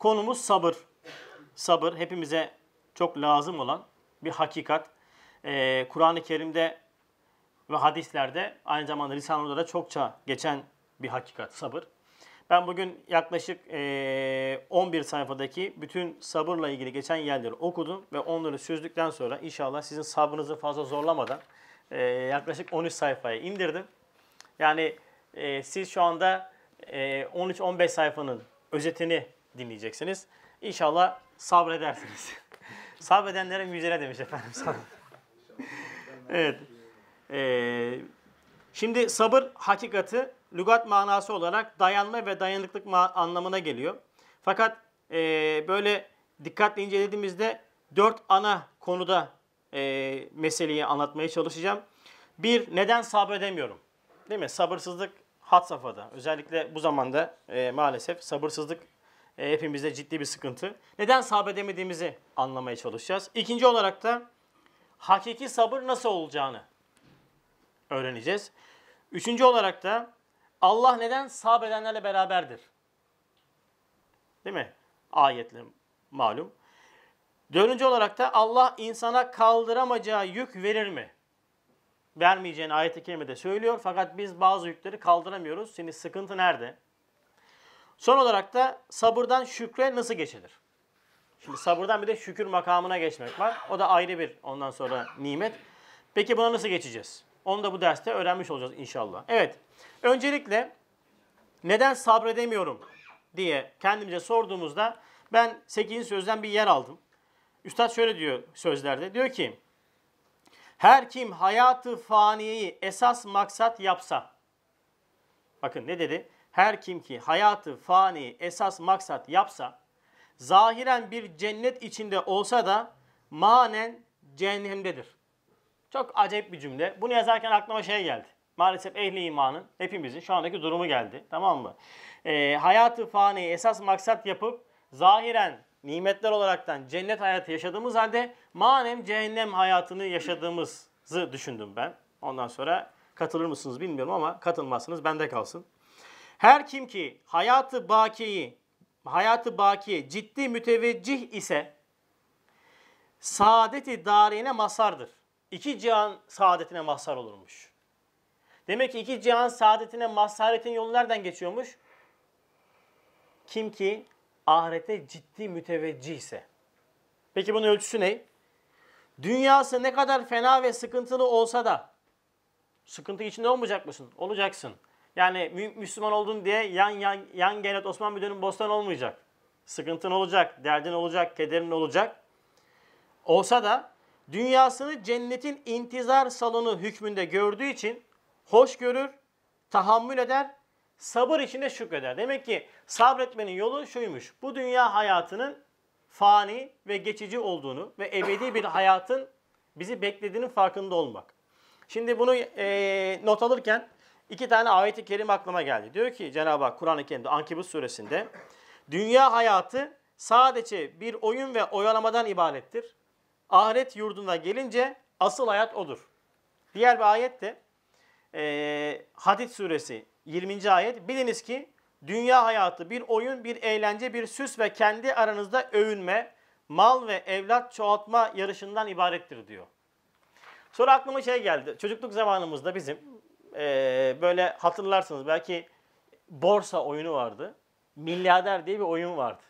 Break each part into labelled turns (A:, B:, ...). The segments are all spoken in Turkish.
A: Konumuz sabır. Sabır hepimize çok lazım olan bir hakikat. Ee, Kur'an-ı Kerim'de ve hadislerde aynı zamanda lisanlarda da çokça geçen bir hakikat sabır. Ben bugün yaklaşık e, ee, 11 sayfadaki bütün sabırla ilgili geçen yerleri okudum ve onları süzdükten sonra inşallah sizin sabrınızı fazla zorlamadan e, yaklaşık 13 sayfaya indirdim. Yani e, siz şu anda e, 13-15 sayfanın özetini dinleyeceksiniz. İnşallah sabredersiniz. Sabredenlere müjdele demiş efendim. evet. Ee, şimdi sabır hakikati lügat manası olarak dayanma ve dayanıklık anlamına geliyor. Fakat e, böyle dikkatle incelediğimizde dört ana konuda e, meseleyi anlatmaya çalışacağım. Bir, neden sabredemiyorum? Değil mi? Sabırsızlık hat safhada. Özellikle bu zamanda e, maalesef sabırsızlık e, hepimizde ciddi bir sıkıntı. Neden sabredemediğimizi anlamaya çalışacağız. İkinci olarak da hakiki sabır nasıl olacağını öğreneceğiz. Üçüncü olarak da Allah neden sabredenlerle beraberdir? Değil mi? Ayetle malum. Dördüncü olarak da Allah insana kaldıramayacağı yük verir mi? Vermeyeceğini ayet-i kerimede söylüyor. Fakat biz bazı yükleri kaldıramıyoruz. Şimdi sıkıntı nerede? Son olarak da sabırdan şükre nasıl geçilir? Şimdi sabırdan bir de şükür makamına geçmek var. O da ayrı bir ondan sonra nimet. Peki buna nasıl geçeceğiz? Onu da bu derste öğrenmiş olacağız inşallah. Evet. Öncelikle neden sabredemiyorum diye kendimize sorduğumuzda ben 8. sözden bir yer aldım. Üstad şöyle diyor sözlerde. Diyor ki her kim hayatı faniyeyi esas maksat yapsa bakın ne dedi? Her kim ki hayatı fani esas maksat yapsa, zahiren bir cennet içinde olsa da manen cehennemdedir. Çok acayip bir cümle. Bunu yazarken aklıma şey geldi. Maalesef ehli imanın hepimizin şu andaki durumu geldi. Tamam mı? E, hayatı fani esas maksat yapıp zahiren nimetler olaraktan cennet hayatı yaşadığımız halde manem cehennem hayatını yaşadığımızı düşündüm ben. Ondan sonra katılır mısınız bilmiyorum ama katılmazsınız bende kalsın. Her kim ki hayatı bakiyi, hayatı bakiye ciddi müteveccih ise saadeti darine masardır. İki cihan saadetine masar olurmuş. Demek ki iki cihan saadetine mazharetin yolu nereden geçiyormuş? Kim ki ahirete ciddi müteveccih ise. Peki bunun ölçüsü ne? Dünyası ne kadar fena ve sıkıntılı olsa da sıkıntı içinde olmayacak mısın? Olacaksın. Yani Müslüman oldun diye yan yan, yan cennet Osman Müdür'ün bostan olmayacak. Sıkıntın olacak, derdin olacak, kederin olacak. Olsa da dünyasını cennetin intizar salonu hükmünde gördüğü için hoş görür, tahammül eder, sabır içinde şükreder. Demek ki sabretmenin yolu şuymuş. Bu dünya hayatının fani ve geçici olduğunu ve ebedi bir hayatın bizi beklediğinin farkında olmak. Şimdi bunu e, not alırken İki tane ayeti i kerim aklıma geldi. Diyor ki Cenab-ı Hak Kur'an-ı Kerim'de Ankibut suresinde dünya hayatı sadece bir oyun ve oyalamadan ibarettir. Ahiret yurduna gelince asıl hayat odur. Diğer bir ayet de e, Hadid suresi 20. ayet. Biliniz ki dünya hayatı bir oyun, bir eğlence, bir süs ve kendi aranızda övünme, mal ve evlat çoğaltma yarışından ibarettir diyor. Sonra aklıma şey geldi. Çocukluk zamanımızda bizim ee, böyle hatırlarsınız belki borsa oyunu vardı. Milyarder diye bir oyun vardı.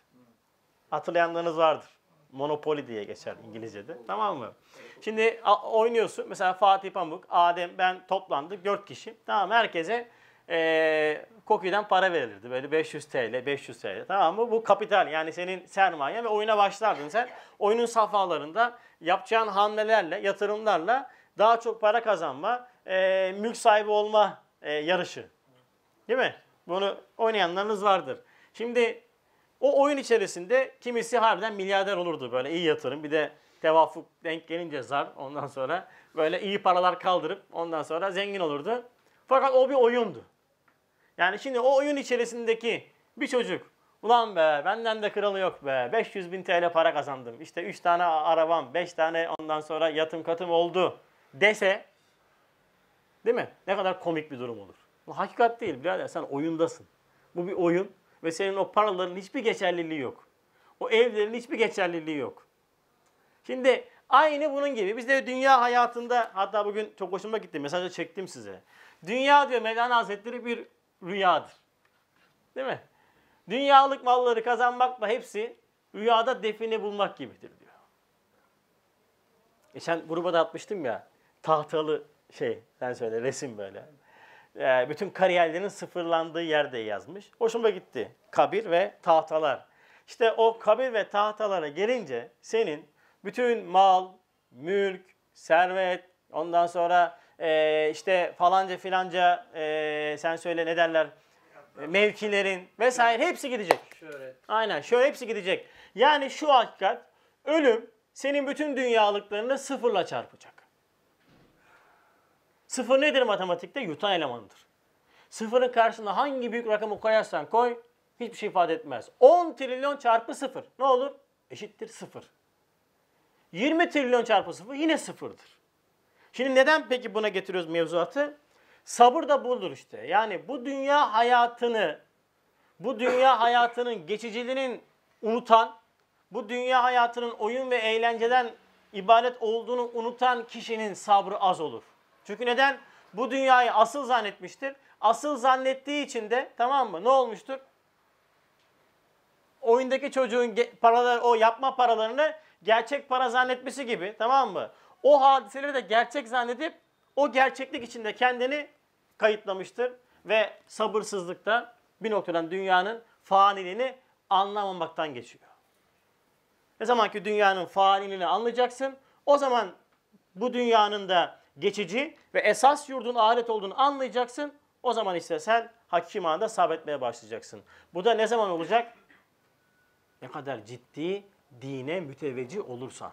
A: Hatırlayanlarınız vardır. Monopoly diye geçer İngilizce'de. Tamam mı? Şimdi oynuyorsun. Mesela Fatih Pamuk, Adem, ben toplandık. dört kişi. Tamam herkese e, Koki'den para verilirdi. Böyle 500 TL, 500 TL. Tamam mı? Bu kapital yani senin sermaye ve oyuna başlardın sen. Oyunun safhalarında yapacağın hamlelerle, yatırımlarla daha çok para kazanma, e, mülk sahibi olma e, yarışı. Değil mi? Bunu oynayanlarınız vardır. Şimdi o oyun içerisinde kimisi harbiden milyarder olurdu böyle iyi yatırım. Bir de tevafuk denk gelince zar ondan sonra böyle iyi paralar kaldırıp ondan sonra zengin olurdu. Fakat o bir oyundu. Yani şimdi o oyun içerisindeki bir çocuk ulan be benden de kralı yok be 500 bin TL para kazandım işte 3 tane arabam 5 tane ondan sonra yatım katım oldu dese Değil mi? Ne kadar komik bir durum olur. Bu hakikat değil birader sen oyundasın. Bu bir oyun ve senin o paraların hiçbir geçerliliği yok. O evlerin hiçbir geçerliliği yok. Şimdi aynı bunun gibi biz de dünya hayatında hatta bugün çok hoşuma gitti mesajı çektim size. Dünya diyor Mevlana Hazretleri bir rüyadır. Değil mi? Dünyalık malları kazanmakla hepsi rüyada define bulmak gibidir diyor. E sen gruba da atmıştım ya tahtalı şey sen söyle resim böyle. E, bütün kariyerlerin sıfırlandığı yerde yazmış. Hoşuma gitti. Kabir ve tahtalar. İşte o kabir ve tahtalara gelince senin bütün mal, mülk, servet, ondan sonra e, işte falanca filanca e, sen söyle ne derler mevkilerin vesaire hepsi gidecek. Şöhret. Aynen şöyle hepsi gidecek. Yani şu hakikat ölüm senin bütün dünyalıklarını sıfırla çarpacak. Sıfır nedir matematikte? Yutan elemanıdır. Sıfırın karşısında hangi büyük rakamı koyarsan koy hiçbir şey ifade etmez. 10 trilyon çarpı sıfır ne olur? Eşittir sıfır. 20 trilyon çarpı sıfır yine sıfırdır. Şimdi neden peki buna getiriyoruz mevzuatı? Sabır da budur işte. Yani bu dünya hayatını, bu dünya hayatının geçiciliğinin unutan, bu dünya hayatının oyun ve eğlenceden ibaret olduğunu unutan kişinin sabrı az olur. Çünkü neden? Bu dünyayı asıl zannetmiştir. Asıl zannettiği için de tamam mı? Ne olmuştur? Oyundaki çocuğun paralar, o yapma paralarını gerçek para zannetmesi gibi tamam mı? O hadiseleri de gerçek zannedip o gerçeklik içinde kendini kayıtlamıştır. Ve sabırsızlıkta bir noktadan dünyanın faniliğini anlamamaktan geçiyor. Ne zaman ki dünyanın faniliğini anlayacaksın o zaman bu dünyanın da geçici ve esas yurdun ahiret olduğunu anlayacaksın. O zaman ise sen hakiki manada sabretmeye başlayacaksın. Bu da ne zaman olacak? Ne kadar ciddi dine mütevecci olursan.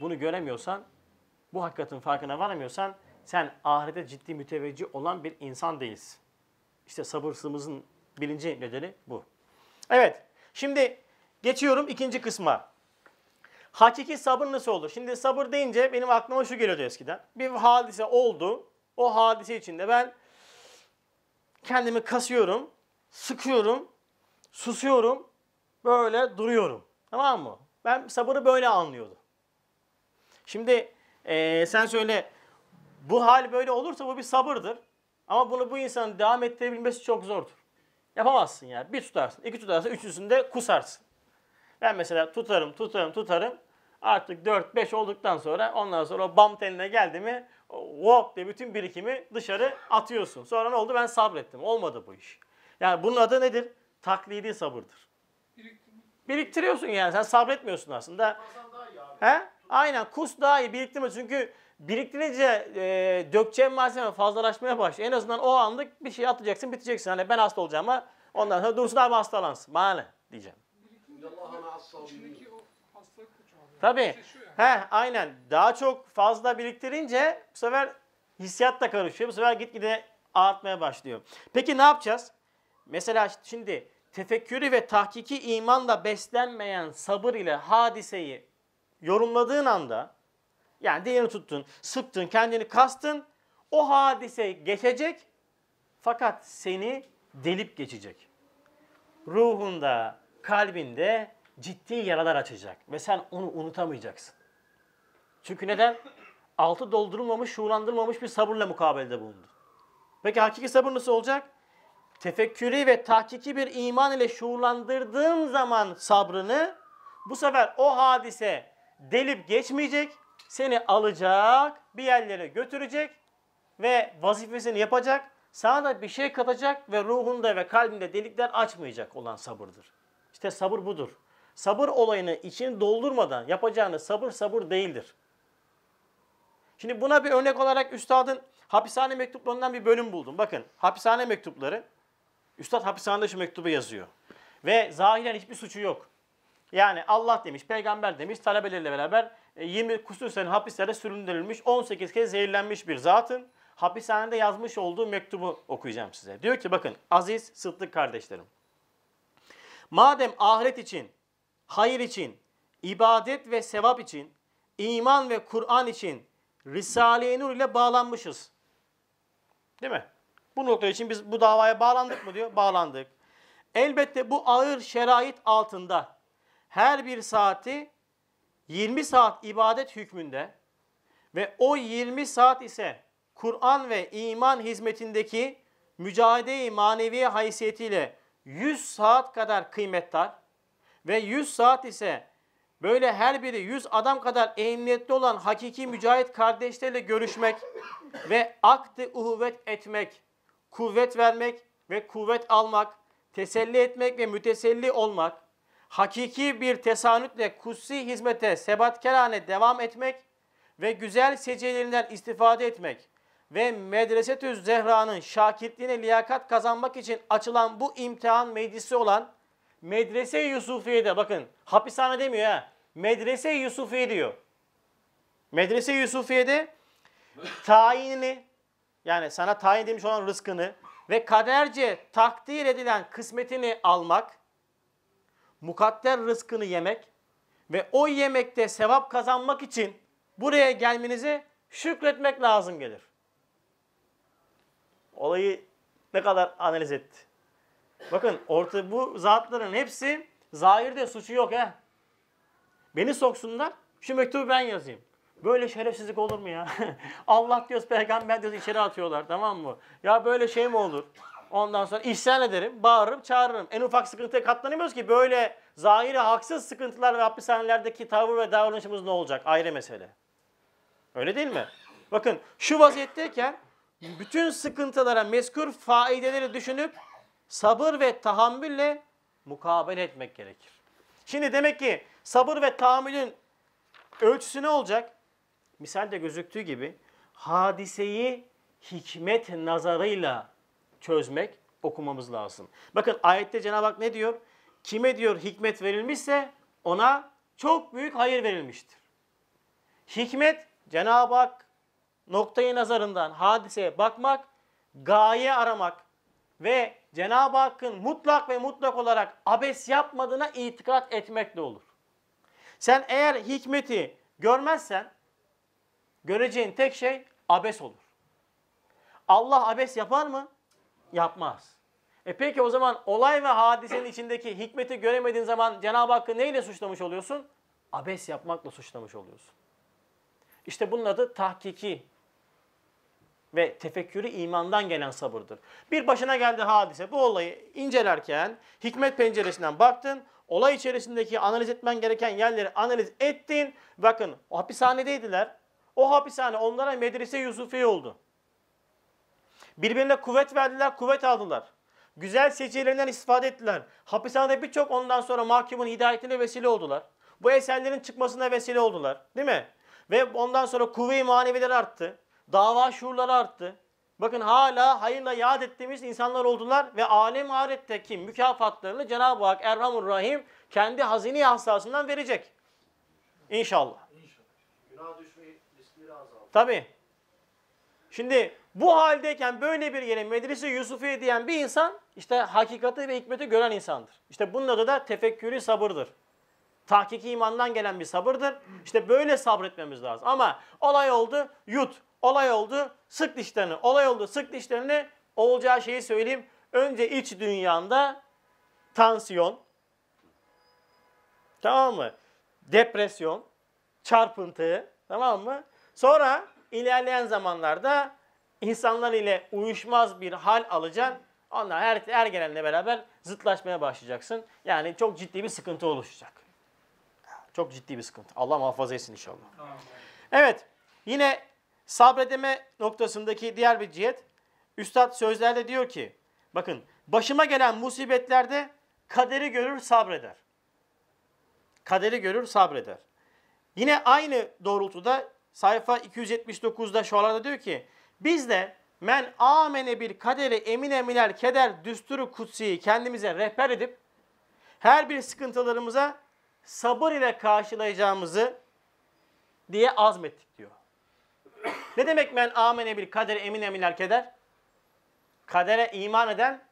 A: Bunu göremiyorsan, bu hakikatin farkına varamıyorsan sen ahirete ciddi mütevecci olan bir insan değilsin. İşte sabırsızlığımızın birinci nedeni bu. Evet, şimdi geçiyorum ikinci kısma. Hakiki sabır nasıl olur? Şimdi sabır deyince benim aklıma şu geliyordu eskiden. Bir hadise oldu. O hadise içinde ben kendimi kasıyorum, sıkıyorum, susuyorum, böyle duruyorum. Tamam mı? Ben sabırı böyle anlıyordum. Şimdi ee, sen söyle bu hal böyle olursa bu bir sabırdır. Ama bunu bu insanın devam ettirebilmesi çok zordur. Yapamazsın yani. Bir tutarsın, iki tutarsın, üçüncüsünde kusarsın. Ben mesela tutarım, tutarım, tutarım. Artık 4-5 olduktan sonra ondan sonra o bam teline geldi mi hop diye bütün birikimi dışarı atıyorsun. Sonra ne oldu? Ben sabrettim. Olmadı bu iş. Yani bunun adı nedir? Taklidi sabırdır. Biriktiriyorsun yani. Sen sabretmiyorsun aslında. He? Aynen. Kus daha iyi. Biriktirme. Çünkü biriktirince e, dökeceğin malzeme fazlalaşmaya başlıyor. En azından o anlık bir şey atacaksın, biteceksin. Hani ben hasta olacağım ama ondan sonra Dursun abi hastalansın. Bana ne diyeceğim. Tabii. Şey He, aynen. Daha çok fazla biriktirince bu sefer hissiyat da karışıyor. Bu sefer gitgide artmaya başlıyor. Peki ne yapacağız? Mesela şimdi tefekkürü ve tahkiki imanla beslenmeyen sabır ile hadiseyi yorumladığın anda yani diğerini tuttun, sıktın, kendini kastın o hadise geçecek fakat seni delip geçecek. Ruhunda, kalbinde ciddi yaralar açacak ve sen onu unutamayacaksın. Çünkü neden? Altı doldurulmamış, şuurlandırılmamış bir sabırla mukabelede bulundu. Peki hakiki sabır nasıl olacak? Tefekkürü ve tahkiki bir iman ile şuurlandırdığın zaman sabrını bu sefer o hadise delip geçmeyecek, seni alacak, bir yerlere götürecek ve vazifesini yapacak, sana da bir şey katacak ve ruhunda ve kalbinde delikler açmayacak olan sabırdır. İşte sabır budur sabır olayını içini doldurmadan yapacağını sabır sabır değildir. Şimdi buna bir örnek olarak üstadın hapishane mektuplarından bir bölüm buldum. Bakın hapishane mektupları, üstad hapishanede şu mektubu yazıyor. Ve zahiren hiçbir suçu yok. Yani Allah demiş, peygamber demiş, talebeleriyle beraber 20 e, kusur sene hapislere süründürülmüş, 18 kez zehirlenmiş bir zatın hapishanede yazmış olduğu mektubu okuyacağım size. Diyor ki bakın aziz sıddık kardeşlerim. Madem ahiret için hayır için, ibadet ve sevap için, iman ve Kur'an için Risale-i Nur ile bağlanmışız. Değil mi? Bu nokta için biz bu davaya bağlandık mı diyor? Bağlandık. Elbette bu ağır şerait altında her bir saati 20 saat ibadet hükmünde ve o 20 saat ise Kur'an ve iman hizmetindeki mücadele-i maneviye haysiyetiyle 100 saat kadar kıymetdar ve 100 saat ise böyle her biri 100 adam kadar ehemmiyetli olan hakiki mücahit kardeşlerle görüşmek ve akdi uhuvvet etmek, kuvvet vermek ve kuvvet almak, teselli etmek ve müteselli olmak, hakiki bir tesanütle kutsi hizmete sebatkerane devam etmek ve güzel secelerinden istifade etmek ve Medresetü Zehra'nın şakirtliğine liyakat kazanmak için açılan bu imtihan meclisi olan Medrese Yusufiye'de bakın hapishane demiyor ha. Medrese Yusufiye diyor. Medrese Yusufiye'de tayinini yani sana tayin edilmiş olan rızkını ve kaderce takdir edilen kısmetini almak, mukadder rızkını yemek ve o yemekte sevap kazanmak için buraya gelmenizi şükretmek lazım gelir. Olayı ne kadar analiz etti. Bakın orta bu zatların hepsi zahirde suçu yok he. Beni soksunlar. Şu mektubu ben yazayım. Böyle şerefsizlik olur mu ya? Allah diyoruz, peygamber diyoruz içeri atıyorlar tamam mı? Ya böyle şey mi olur? Ondan sonra ihsan ederim, bağırırım, çağırırım. En ufak sıkıntıya katlanamıyoruz ki böyle zahiri haksız sıkıntılar ve hapishanelerdeki tavır ve davranışımız ne olacak? Ayrı mesele. Öyle değil mi? Bakın şu vaziyetteyken bütün sıkıntılara, mezkur faideleri düşünüp sabır ve tahammülle mukabele etmek gerekir. Şimdi demek ki sabır ve tahammülün ölçüsü ne olacak? Misalde gözüktüğü gibi hadiseyi hikmet nazarıyla çözmek, okumamız lazım. Bakın ayette Cenab-ı Hak ne diyor? Kime diyor hikmet verilmişse ona çok büyük hayır verilmiştir. Hikmet Cenab-ı Hak noktayı nazarından hadiseye bakmak, gaye aramak, ve Cenab-ı Hakk'ın mutlak ve mutlak olarak abes yapmadığına itikat etmekle olur. Sen eğer hikmeti görmezsen göreceğin tek şey abes olur. Allah abes yapar mı? Yapmaz. E peki o zaman olay ve hadisenin içindeki hikmeti göremediğin zaman Cenab-ı Hakk'ı neyle suçlamış oluyorsun? Abes yapmakla suçlamış oluyorsun. İşte bunun adı tahkiki ve tefekkürü imandan gelen sabırdır. Bir başına geldi hadise. Bu olayı incelerken hikmet penceresinden baktın. Olay içerisindeki analiz etmen gereken yerleri analiz ettin. Bakın o hapishanedeydiler. O hapishane onlara medrese Yusufi oldu. Birbirine kuvvet verdiler, kuvvet aldılar. Güzel seçilerinden istifade ettiler. Hapishanede birçok ondan sonra mahkumun hidayetine vesile oldular. Bu eserlerin çıkmasına vesile oldular. Değil mi? Ve ondan sonra kuvve-i maneviler arttı. Dava şuurları arttı. Bakın hala hayırla yad ettiğimiz insanlar oldular ve alem ahiretteki mükafatlarını Cenab-ı Hak Erhamur Rahim kendi hazini hastasından verecek. İnşallah. İnşallah. Tabi. Şimdi bu haldeyken böyle bir yere medrese Yusufiye diyen bir insan işte hakikati ve hikmeti gören insandır. İşte bunun adı da tefekkürü sabırdır. Tahkiki imandan gelen bir sabırdır. İşte böyle sabretmemiz lazım. Ama olay oldu yut. Olay oldu sık dişlerini. Olay oldu sık dişlerini. Olacağı şeyi söyleyeyim. Önce iç dünyanda tansiyon. Tamam mı? Depresyon. Çarpıntı. Tamam mı? Sonra ilerleyen zamanlarda insanlar ile uyuşmaz bir hal alacaksın. Onlar her, her gelenle beraber zıtlaşmaya başlayacaksın. Yani çok ciddi bir sıkıntı oluşacak. Çok ciddi bir sıkıntı. Allah muhafaza etsin inşallah. Evet. Yine Sabredeme noktasındaki diğer bir cihet, Üstad sözlerde diyor ki, bakın başıma gelen musibetlerde kaderi görür sabreder. Kaderi görür sabreder. Yine aynı doğrultuda sayfa 279'da şu şualarda diyor ki, biz de men amene bir kaderi emine minel keder düsturu kutsiyi kendimize rehber edip, her bir sıkıntılarımıza sabır ile karşılayacağımızı diye azmettik diyor. Ne demek men amene bil kader emin eminler keder? Kadere iman eden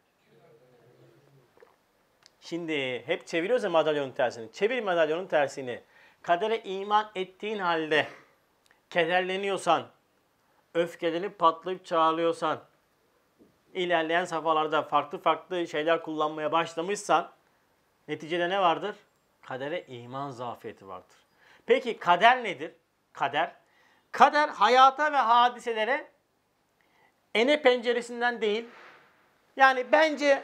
A: Şimdi hep çeviriyoruz ya madalyonun tersini. Çevir madalyonun tersini. Kadere iman ettiğin halde kederleniyorsan, öfkelenip patlayıp çağırıyorsan, ilerleyen safhalarda farklı farklı şeyler kullanmaya başlamışsan, neticede ne vardır? Kadere iman zafiyeti vardır. Peki kader nedir? Kader Kader hayata ve hadiselere ene penceresinden değil. Yani bence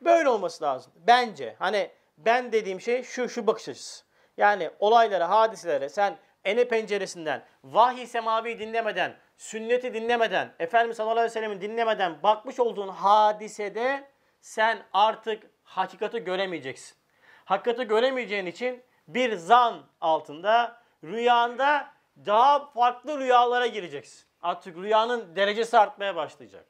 A: böyle olması lazım. Bence. Hani ben dediğim şey şu şu bakış açısı. Yani olaylara, hadiselere sen ene penceresinden, vahiy semavi dinlemeden, sünneti dinlemeden, Efendimiz sallallahu aleyhi ve sellem'i dinlemeden bakmış olduğun hadisede sen artık hakikati göremeyeceksin. Hakikati göremeyeceğin için bir zan altında rüyanda daha farklı rüyalara gireceksin. Artık rüyanın derecesi artmaya başlayacak.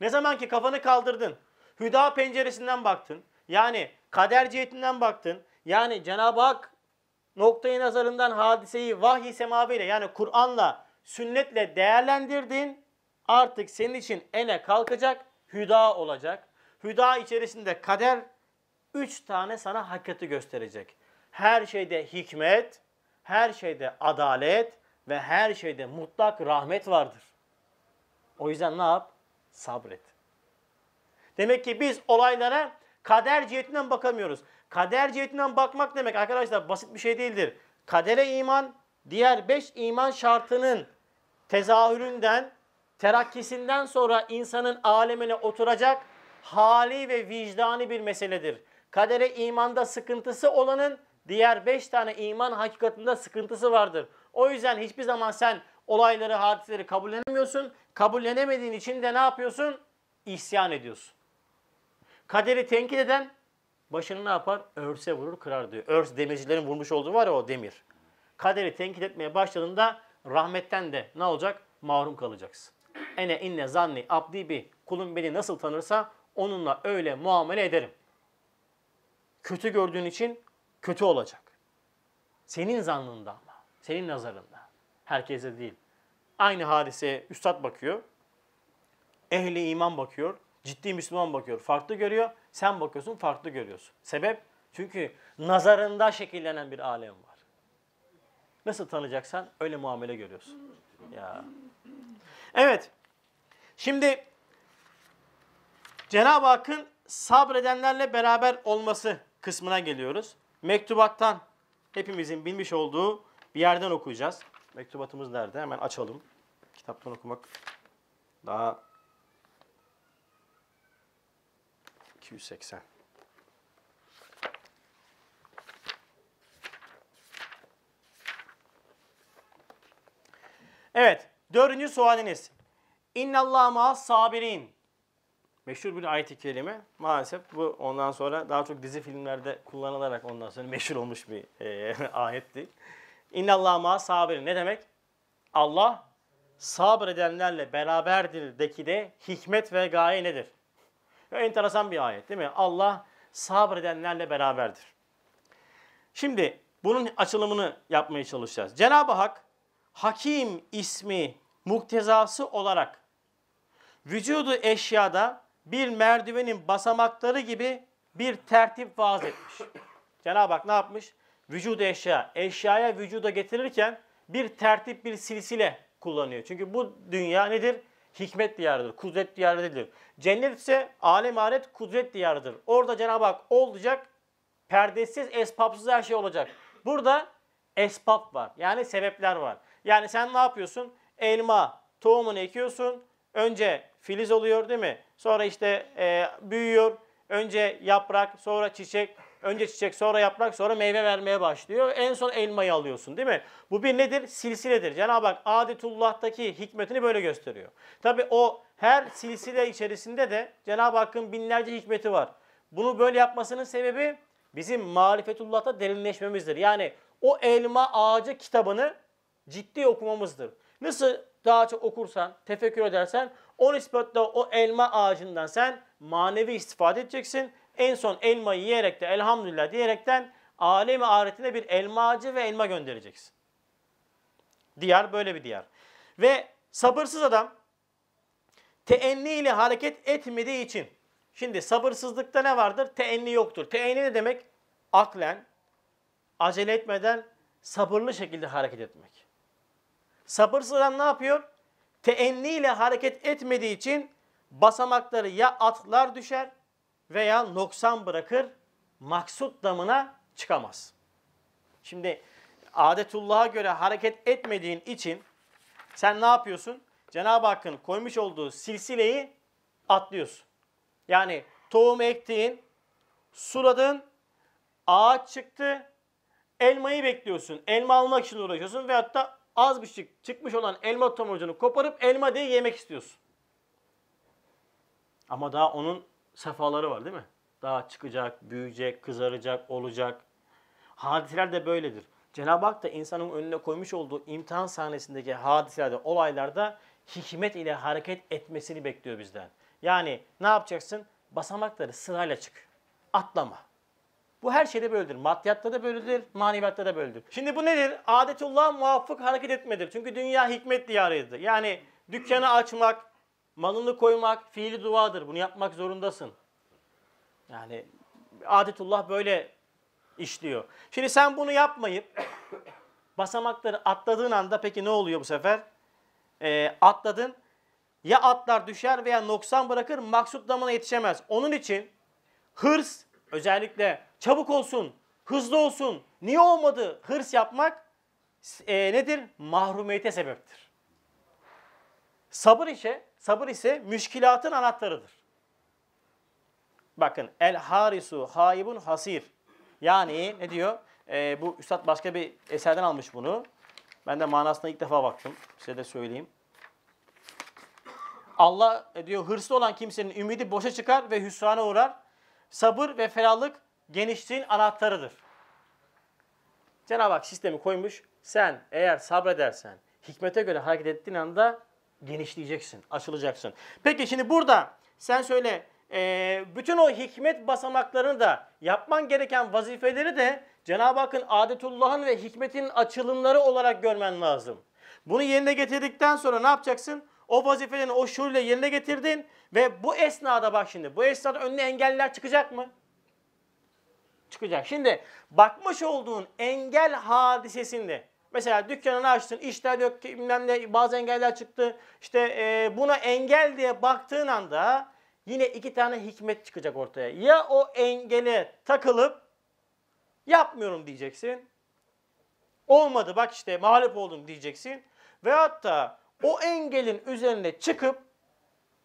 A: Ne zaman ki kafanı kaldırdın, hüda penceresinden baktın, yani kader cihetinden baktın, yani Cenab-ı Hak noktayı nazarından hadiseyi vahiy semaviyle yani Kur'an'la, sünnetle değerlendirdin, artık senin için ene kalkacak, hüda olacak. Hüda içerisinde kader üç tane sana hakikati gösterecek. Her şeyde hikmet, her şeyde adalet, ve her şeyde mutlak rahmet vardır. O yüzden ne yap? Sabret. Demek ki biz olaylara kader cihetinden bakamıyoruz. Kader cihetinden bakmak demek arkadaşlar basit bir şey değildir. Kadere iman diğer beş iman şartının tezahüründen, terakkisinden sonra insanın alemine oturacak hali ve vicdani bir meseledir. Kadere imanda sıkıntısı olanın diğer beş tane iman hakikatinde sıkıntısı vardır. O yüzden hiçbir zaman sen olayları, hadiseleri kabullenemiyorsun. Kabullenemediğin için de ne yapıyorsun? İsyan ediyorsun. Kaderi tenkit eden başını ne yapar? Örse vurur, kırar diyor. Örs demircilerin vurmuş olduğu var ya o demir. Kaderi tenkit etmeye başladığında rahmetten de ne olacak? Mahrum kalacaksın. Ene inne zanni abdi bi. Kulum beni nasıl tanırsa onunla öyle muamele ederim. Kötü gördüğün için kötü olacak. Senin zannında ama. Senin nazarında. Herkese değil. Aynı hadiseye üstad bakıyor. Ehli iman bakıyor. Ciddi Müslüman bakıyor. Farklı görüyor. Sen bakıyorsun farklı görüyorsun. Sebep? Çünkü nazarında şekillenen bir alem var. Nasıl tanıyacaksan öyle muamele görüyorsun. Ya. Evet. Şimdi Cenab-ı Hakk'ın sabredenlerle beraber olması kısmına geliyoruz. Mektubattan hepimizin bilmiş olduğu bir yerden okuyacağız. Mektubatımız nerede? Hemen açalım. Kitaptan okumak daha 280. Evet, dördüncü sualiniz. İnnallâh ma sabirin. Meşhur bir ayet-i kerime. Maalesef bu ondan sonra daha çok dizi filmlerde kullanılarak ondan sonra meşhur olmuş bir e, ayetti. Allah ma sabir Ne demek? Allah sabredenlerle beraberdir deki de hikmet ve gaye nedir? Ya, enteresan bir ayet değil mi? Allah sabredenlerle beraberdir. Şimdi bunun açılımını yapmaya çalışacağız. Cenab-ı Hak Hakim ismi muktezası olarak vücudu eşyada bir merdivenin basamakları gibi bir tertip vaz etmiş. Cenab-ı Hak ne yapmış? Vücuda eşya, eşyaya vücuda getirirken bir tertip, bir silsile kullanıyor. Çünkü bu dünya nedir? Hikmet diyarıdır, kudret diyarıdır. Cennet ise alem alet kudret diyarıdır. Orada Cenab-ı Hak olacak, perdesiz, esbabsız her şey olacak. Burada esbab var. Yani sebepler var. Yani sen ne yapıyorsun? Elma, tohumunu ekiyorsun. Önce filiz oluyor değil mi? Sonra işte e, büyüyor. Önce yaprak, sonra çiçek, Önce çiçek, sonra yaprak, sonra meyve vermeye başlıyor. En son elmayı alıyorsun değil mi? Bu bir nedir? Silsiledir. Cenab-ı Hak adetullah'taki hikmetini böyle gösteriyor. Tabi o her silsile içerisinde de Cenab-ı Hakk'ın binlerce hikmeti var. Bunu böyle yapmasının sebebi bizim marifetullah'ta derinleşmemizdir. Yani o elma ağacı kitabını ciddi okumamızdır. Nasıl daha çok okursan, tefekkür edersen o nispetle o elma ağacından sen manevi istifade edeceksin en son elmayı yiyerek de elhamdülillah diyerekten alemi ahiretine bir elmacı ve elma göndereceksin. Diyar böyle bir diyar. Ve sabırsız adam teenni ile hareket etmediği için. Şimdi sabırsızlıkta ne vardır? Teenni yoktur. Teenni ne demek? Aklen, acele etmeden sabırlı şekilde hareket etmek. Sabırsız adam ne yapıyor? Teenni ile hareket etmediği için basamakları ya atlar düşer veya noksan bırakır maksut damına çıkamaz. Şimdi adetullah'a göre hareket etmediğin için sen ne yapıyorsun? Cenab-ı Hakk'ın koymuş olduğu silsileyi atlıyorsun. Yani tohum ektiğin, suladın, ağaç çıktı, elmayı bekliyorsun. Elma almak için uğraşıyorsun veyahut da az bir şey çıkmış olan elma tomurcuğunu koparıp elma diye yemek istiyorsun. Ama daha onun sefaları var değil mi? Daha çıkacak, büyüyecek, kızaracak, olacak. Hadiseler de böyledir. Cenab-ı Hak da insanın önüne koymuş olduğu imtihan sahnesindeki hadiselerde, olaylarda hikmet ile hareket etmesini bekliyor bizden. Yani ne yapacaksın? Basamakları sırayla çık. Atlama. Bu her şeyde böyledir. Maddiyatta da böyledir, maneviyatta da böyledir. Şimdi bu nedir? Adetullah muvaffık hareket etmedir. Çünkü dünya hikmet diyarıydı. Yani dükkanı açmak, Malını koymak fiili duadır. Bunu yapmak zorundasın. Yani adetullah böyle işliyor. Şimdi sen bunu yapmayıp basamakları atladığın anda peki ne oluyor bu sefer? Ee, atladın. Ya atlar düşer veya noksan bırakır maksut damına yetişemez. Onun için hırs özellikle çabuk olsun, hızlı olsun, niye olmadı hırs yapmak e, nedir? Mahrumiyete sebeptir. Sabır işe Sabır ise müşkilatın anahtarıdır. Bakın el harisu haibun hasir. Yani ne diyor? Ee, bu üstad başka bir eserden almış bunu. Ben de manasına ilk defa baktım. Size de söyleyeyim. Allah e, diyor hırslı olan kimsenin ümidi boşa çıkar ve hüsrana uğrar. Sabır ve ferahlık genişliğin anahtarıdır. Cenab-ı Hak sistemi koymuş. Sen eğer sabredersen, hikmete göre hareket ettiğin anda genişleyeceksin, açılacaksın. Peki şimdi burada sen söyle e, bütün o hikmet basamaklarını da yapman gereken vazifeleri de Cenab-ı Hakk'ın adetullahın ve hikmetin açılımları olarak görmen lazım. Bunu yerine getirdikten sonra ne yapacaksın? O vazifelerini o şuurla yerine getirdin ve bu esnada bak şimdi bu esnada önüne engeller çıkacak mı? Çıkacak. Şimdi bakmış olduğun engel hadisesinde Mesela dükkanını açtın, işler yok, bilmem ne, bazı engeller çıktı. İşte e, buna engel diye baktığın anda yine iki tane hikmet çıkacak ortaya. Ya o engele takılıp yapmıyorum diyeceksin. Olmadı bak işte mağlup oldum diyeceksin. Ve da o engelin üzerine çıkıp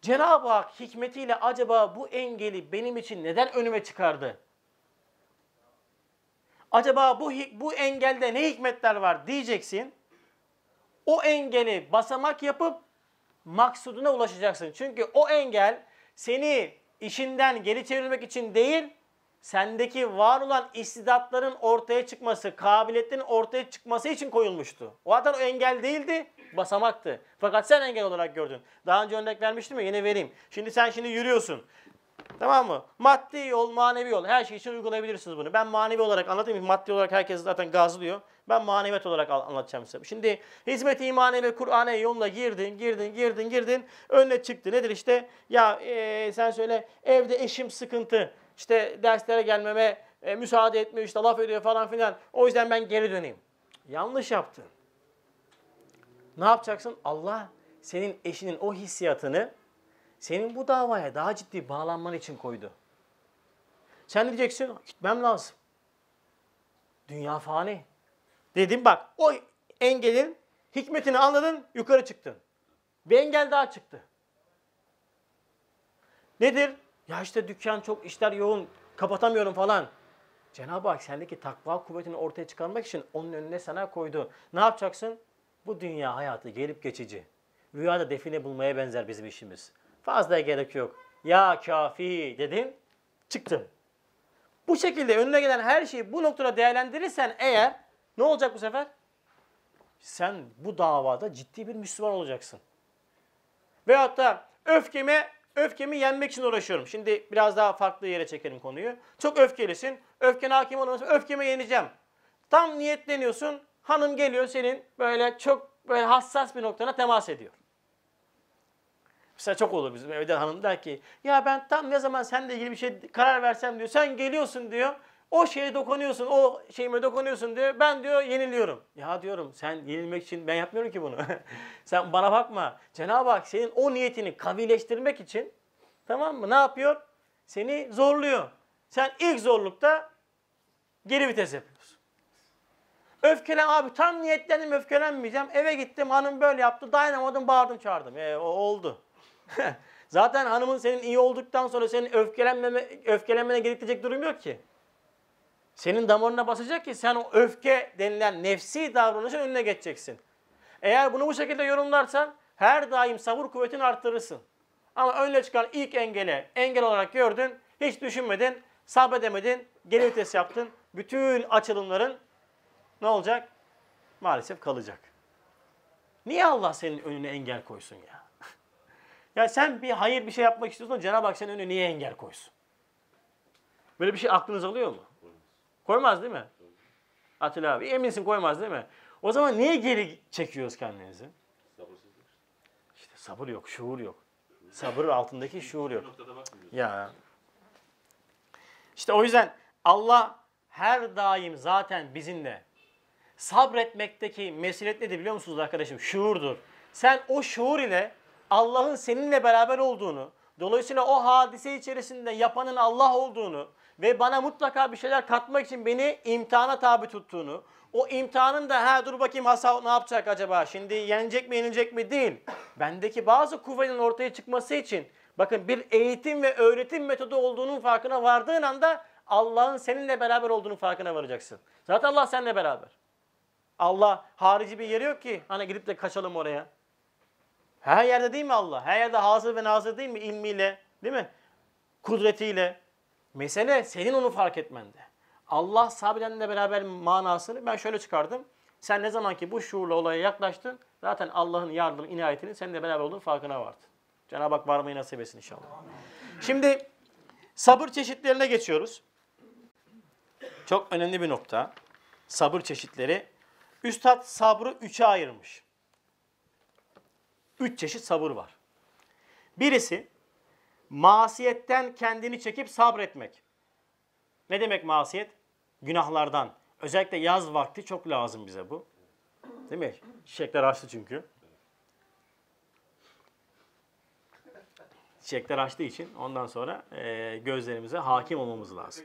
A: Cenab-ı Hak hikmetiyle acaba bu engeli benim için neden önüme çıkardı? acaba bu, bu engelde ne hikmetler var diyeceksin. O engeli basamak yapıp maksuduna ulaşacaksın. Çünkü o engel seni işinden geri çevirmek için değil, sendeki var olan istidatların ortaya çıkması, kabiliyetin ortaya çıkması için koyulmuştu. O zaten o engel değildi, basamaktı. Fakat sen engel olarak gördün. Daha önce örnek vermiştim ya, yine vereyim. Şimdi sen şimdi yürüyorsun. Tamam mı? Maddi yol, manevi yol. Her şey için uygulayabilirsiniz bunu. Ben manevi olarak anlatayım. Maddi olarak herkes zaten gazlıyor. Ben maneviyat olarak anlatacağım size. Şimdi hizmet-i imane ve Kur'an'a yoluna girdin, girdin, girdin, girdin. Önüne çıktı. Nedir işte? Ya e, sen söyle evde eşim sıkıntı. İşte derslere gelmeme e, müsaade etmiyor. işte laf ediyor falan filan. O yüzden ben geri döneyim. Yanlış yaptın. Ne yapacaksın? Allah senin eşinin o hissiyatını senin bu davaya daha ciddi bağlanman için koydu. Sen diyeceksin gitmem lazım. Dünya fani. Dedim bak o engelin hikmetini anladın yukarı çıktın. Bir engel daha çıktı. Nedir? Ya işte dükkan çok işler yoğun kapatamıyorum falan. Cenab-ı Hak sendeki takva kuvvetini ortaya çıkarmak için onun önüne sana koydu. Ne yapacaksın? Bu dünya hayatı gelip geçici. Rüyada define bulmaya benzer bizim işimiz. Fazla gerek yok. Ya kafi dedim, çıktım. Bu şekilde önüne gelen her şeyi bu noktada değerlendirirsen eğer ne olacak bu sefer? Sen bu davada ciddi bir Müslüman olacaksın. Veyahut da öfkemi öfkemi yenmek için uğraşıyorum. Şimdi biraz daha farklı yere çekelim konuyu. Çok öfkelisin, öfkene hakim olamıyorsun, öfkemi yeneceğim. Tam niyetleniyorsun, hanım geliyor senin böyle çok böyle hassas bir noktana temas ediyor. Mesela çok olur bizim evde hanım der ki ya ben tam ne zaman seninle ilgili bir şey karar versem diyor. Sen geliyorsun diyor. O şeye dokunuyorsun, o şeyime dokunuyorsun diyor. Ben diyor yeniliyorum. Ya diyorum sen yenilmek için ben yapmıyorum ki bunu. sen bana bakma. Cenab-ı Hak senin o niyetini kavileştirmek için tamam mı? Ne yapıyor? Seni zorluyor. Sen ilk zorlukta geri vites yapıyorsun. Öfkelen abi tam niyetlendim öfkelenmeyeceğim. Eve gittim hanım böyle yaptı dayanamadım bağırdım çağırdım. E, o oldu. Zaten hanımın senin iyi olduktan sonra senin öfkelenmeme, öfkelenmene gerektirecek durum yok ki. Senin damarına basacak ki sen o öfke denilen nefsi davranışın önüne geçeceksin. Eğer bunu bu şekilde yorumlarsan her daim sabır kuvvetini arttırırsın. Ama önüne çıkan ilk engele engel olarak gördün, hiç düşünmedin, sabredemedin, geri vites yaptın. Bütün açılımların ne olacak? Maalesef kalacak. Niye Allah senin önüne engel koysun ya? Ya sen bir hayır bir şey yapmak istiyorsan Cenab-ı Hak senin önüne niye engel koysun? Böyle bir şey aklınız alıyor mu? Koymaz değil mi? Atilla abi eminsin koymaz değil mi? O zaman niye geri çekiyoruz kendinizi? İşte sabır yok, şuur yok. Sabır altındaki şuur yok. Ya. İşte o yüzden Allah her daim zaten bizimle. Sabretmekteki mesuliyet nedir biliyor musunuz arkadaşım? Şuurdur. Sen o şuur ile Allah'ın seninle beraber olduğunu, dolayısıyla o hadise içerisinde yapanın Allah olduğunu ve bana mutlaka bir şeyler katmak için beni imtihana tabi tuttuğunu, o imtihanın da ha dur bakayım Hasan ne yapacak acaba şimdi yenecek mi yenilecek mi değil. Bendeki bazı kuvvetin ortaya çıkması için bakın bir eğitim ve öğretim metodu olduğunun farkına vardığın anda Allah'ın seninle beraber olduğunun farkına varacaksın. Zaten Allah seninle beraber. Allah harici bir yeri yok ki hani gidip de kaçalım oraya. Her yerde değil mi Allah? Her yerde hazır ve nazır değil mi? İlmiyle, değil mi? Kudretiyle. Mesele senin onu fark etmende. Allah sabredenle beraber manasını ben şöyle çıkardım. Sen ne zaman ki bu şuurla olaya yaklaştın, zaten Allah'ın yardımının, inayetinin seninle beraber olduğunu farkına vardın. Cenab-ı Hak varmayı nasip etsin inşallah. Şimdi sabır çeşitlerine geçiyoruz. Çok önemli bir nokta. Sabır çeşitleri. Üstad sabrı üçe ayırmış. Üç çeşit sabır var. Birisi masiyetten kendini çekip sabretmek. Ne demek masiyet? Günahlardan. Özellikle yaz vakti çok lazım bize bu. Değil mi? Çiçekler açtı çünkü. Çiçekler açtığı için ondan sonra e, gözlerimize hakim olmamız lazım.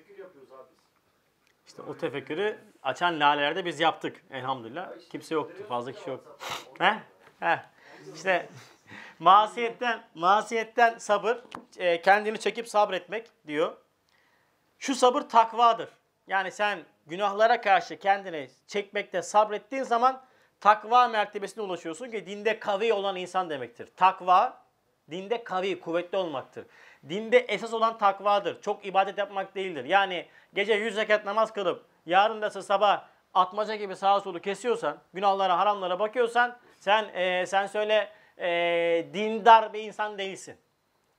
A: İşte o tefekkürü açan lalelerde biz yaptık elhamdülillah. Kimse yoktu, fazla kişi yok. He, he. İşte masiyetten, masiyetten sabır, e, kendini çekip sabretmek diyor. Şu sabır takvadır. Yani sen günahlara karşı kendini çekmekte sabrettiğin zaman takva mertebesine ulaşıyorsun ki dinde kavi olan insan demektir. Takva dinde kavi, kuvvetli olmaktır. Dinde esas olan takvadır. Çok ibadet yapmak değildir. Yani gece 100 zekat namaz kılıp yarın da sabah atmaca gibi sağa solu kesiyorsan, günahlara, haramlara bakıyorsan sen e, sen söyle e, dindar bir insan değilsin.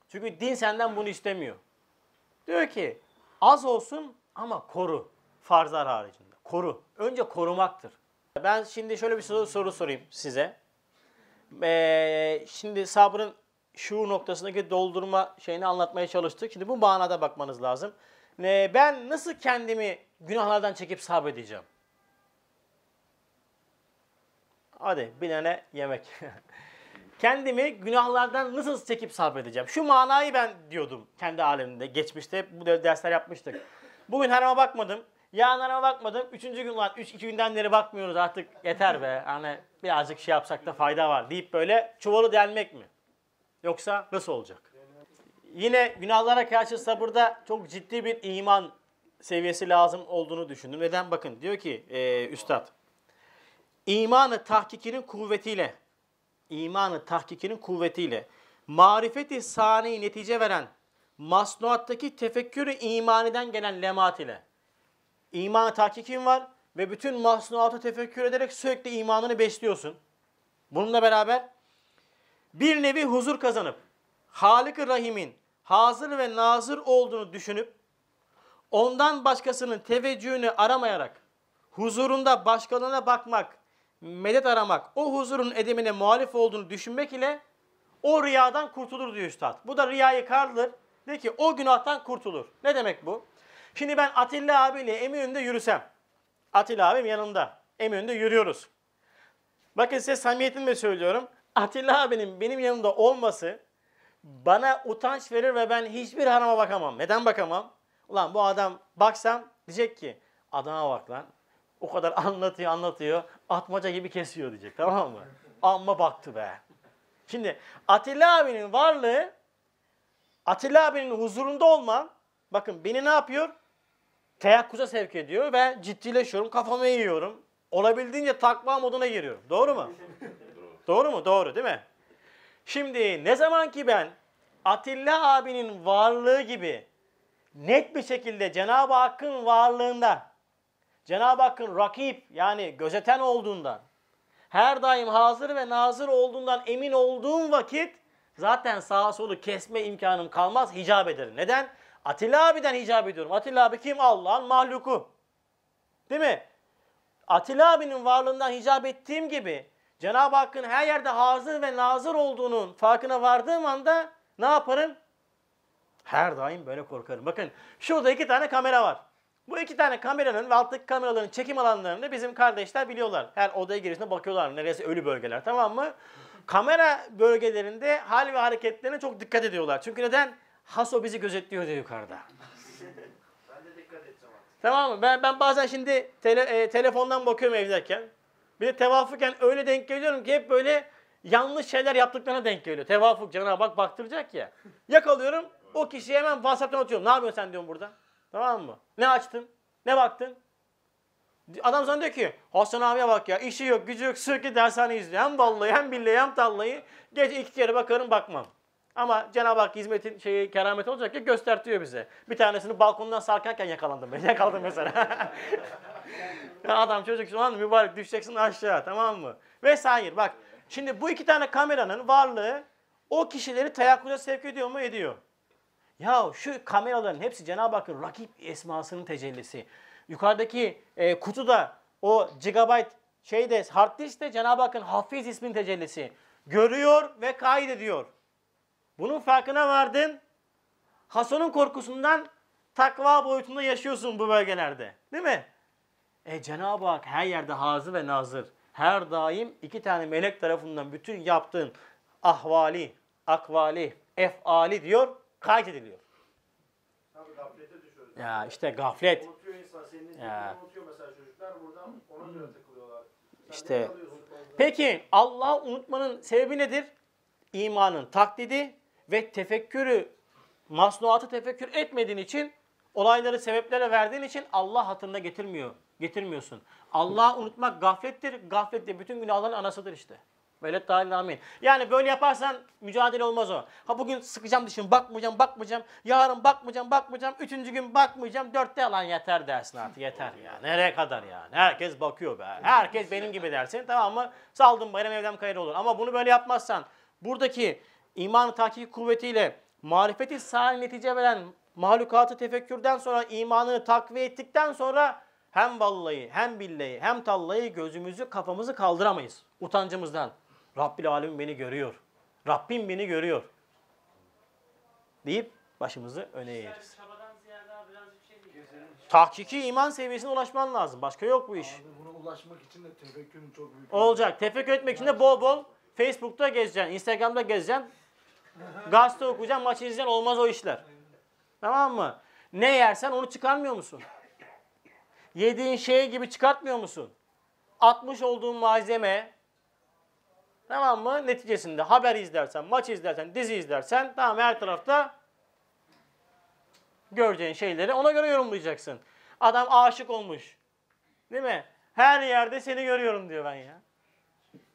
A: Çünkü din senden bunu istemiyor. Diyor ki az olsun ama koru farzlar haricinde. Koru. Önce korumaktır. Ben şimdi şöyle bir soru, soru sorayım size. Ee, şimdi sabrın şu noktasındaki doldurma şeyini anlatmaya çalıştık. Şimdi bu manada bakmanız lazım. Ee, ben nasıl kendimi günahlardan çekip sabredeceğim? Hadi bilene yemek. Kendimi günahlardan nasıl çekip sabredeceğim? Şu manayı ben diyordum kendi alemimde. Geçmişte bu dersler yapmıştık. Bugün harama bakmadım. Yarınlara bakmadım. Üçüncü gün var. Üç, iki günden beri bakmıyoruz artık yeter be. Hani birazcık şey yapsak da fayda var deyip böyle çuvalı delmek mi? Yoksa nasıl olacak? Yine günahlara karşı sabırda çok ciddi bir iman seviyesi lazım olduğunu düşündüm. Neden? Bakın diyor ki e, Üstad imanı tahkikinin kuvvetiyle imanı tahkikinin kuvvetiyle marifeti saniye netice veren masnuattaki tefekkürü imaniden gelen lemat ile imanı tahkikin var ve bütün masnuatı tefekkür ederek sürekli imanını besliyorsun. Bununla beraber bir nevi huzur kazanıp halik Rahim'in hazır ve nazır olduğunu düşünüp ondan başkasının teveccühünü aramayarak huzurunda başkalarına bakmak medet aramak, o huzurun edimine muhalif olduğunu düşünmek ile o riyadan kurtulur diyor üstad. Bu da riyayı kardır. De ki o günahtan kurtulur. Ne demek bu? Şimdi ben Atilla abiyle Eminönü'nde yürüsem. Atilla abim yanımda. Eminönü'nde yürüyoruz. Bakın size samimiyetimle söylüyorum. Atilla abinin benim yanımda olması bana utanç verir ve ben hiçbir harama bakamam. Neden bakamam? Ulan bu adam baksam diyecek ki adama bak lan. O kadar anlatıyor anlatıyor atmaca gibi kesiyor diyecek tamam mı? Amma baktı be. Şimdi Atilla abinin varlığı Atilla abinin huzurunda olmam bakın beni ne yapıyor? Teyakkuza sevk ediyor ve ciddileşiyorum kafamı yiyorum. Olabildiğince takma moduna giriyorum. Doğru mu? Doğru mu? Doğru değil mi? Şimdi ne zaman ki ben Atilla abinin varlığı gibi net bir şekilde Cenab-ı Hakk'ın varlığında Cenab-ı Hakk'ın rakip yani gözeten olduğundan, her daim hazır ve nazır olduğundan emin olduğum vakit zaten sağa solu kesme imkanım kalmaz, hicap ederim. Neden? Atilla abiden hicap ediyorum. Atilla abi kim? Allah'ın mahluku. Değil mi? Atilla abinin varlığından hicap ettiğim gibi Cenab-ı Hakk'ın her yerde hazır ve nazır olduğunun farkına vardığım anda ne yaparım? Her daim böyle korkarım. Bakın şurada iki tane kamera var. Bu iki tane kameranın ve alttaki kameraların çekim alanlarını bizim kardeşler biliyorlar. Her odaya girişinde bakıyorlar neresi ölü bölgeler tamam mı? Kamera bölgelerinde hal ve hareketlerine çok dikkat ediyorlar. Çünkü neden? Haso bizi gözetliyor diyor yukarıda. Tamam mı? Ben, ben bazen şimdi tele, e, telefondan bakıyorum evdeyken. Bir de tevafuken öyle denk geliyorum ki hep böyle yanlış şeyler yaptıklarına denk geliyor. Tevafuk cenab bak baktıracak ya. Yakalıyorum o kişiye hemen WhatsApp'tan atıyorum. Ne yapıyorsun sen diyorum burada. Tamam mı? Ne açtın? Ne baktın? Adam sana diyor ki Hasan abiye bak ya işi yok gücü yok sürekli dershane izliyor. Hem vallahi hem billahi hem tallayı. geç iki kere bakarım bakmam. Ama Cenab-ı Hak hizmetin şeyi keramet olacak ki göstertiyor bize. Bir tanesini balkondan sarkarken yakalandım ben. yakaldım mesela. adam çocuk şu an mübarek düşeceksin aşağı tamam mı? Vesaire bak. Şimdi bu iki tane kameranın varlığı o kişileri teyakkuza sevk ediyor mu? Ediyor. Ya şu kameraların hepsi Cenab-ı Hakk'ın rakip esmasının tecellisi. Yukarıdaki e, kutu o gigabyte şeyde hard disk de Cenab-ı Hakk'ın hafiz ismin tecellisi. Görüyor ve kaydediyor. Bunun farkına vardın. Hasan'ın korkusundan takva boyutunda yaşıyorsun bu bölgelerde. Değil mi? E Cenab-ı Hak her yerde hazı ve nazır. Her daim iki tane melek tarafından bütün yaptığın ahvali, akvali, efali diyor kaydediliyor. Ya işte gaflet. ya. İşte. Peki Allah'ı unutmanın sebebi nedir? İmanın taklidi ve tefekkürü, masnuatı tefekkür etmediğin için olayları sebeplere verdiğin için Allah hatırına getirmiyor. Getirmiyorsun. Allah'ı unutmak gaflettir. Gaflet de bütün günahların anasıdır işte. Böyle talin amin. Yani böyle yaparsan mücadele olmaz o. Ha bugün sıkacağım dişimi bakmayacağım bakmayacağım. Yarın bakmayacağım bakmayacağım. Üçüncü gün bakmayacağım. Dörtte alan yeter dersin artık yeter ya. Nereye kadar yani. Herkes bakıyor be. Herkes benim gibi dersin tamam mı? Saldım bayram evden kayır olur. Ama bunu böyle yapmazsan buradaki imanı tahkiki kuvvetiyle marifeti sahil netice veren mahlukatı tefekkürden sonra imanını takviye ettikten sonra hem vallahi hem billahi hem tallayı gözümüzü kafamızı kaldıramayız utancımızdan. Rabbil Alemin beni görüyor. Rabbim beni görüyor. Deyip başımızı öne eğeriz. Şey Tahkiki iman seviyesine ulaşman lazım. Başka yok bu iş. Abi buna ulaşmak için de tefekkürün çok büyük. Olacak. Tefekkür etmek için de bol bol Facebook'ta gezeceksin, Instagram'da gezeceksin. gazete okuyacaksın, maç izleyeceksin. Olmaz o işler. Tamam mı? Ne yersen onu çıkarmıyor musun? Yediğin şey gibi çıkartmıyor musun? Atmış olduğun malzeme Tamam mı? Neticesinde haber izlersen, maç izlersen, dizi izlersen tamam her tarafta göreceğin şeyleri ona göre yorumlayacaksın. Adam aşık olmuş. Değil mi? Her yerde seni görüyorum diyor ben ya.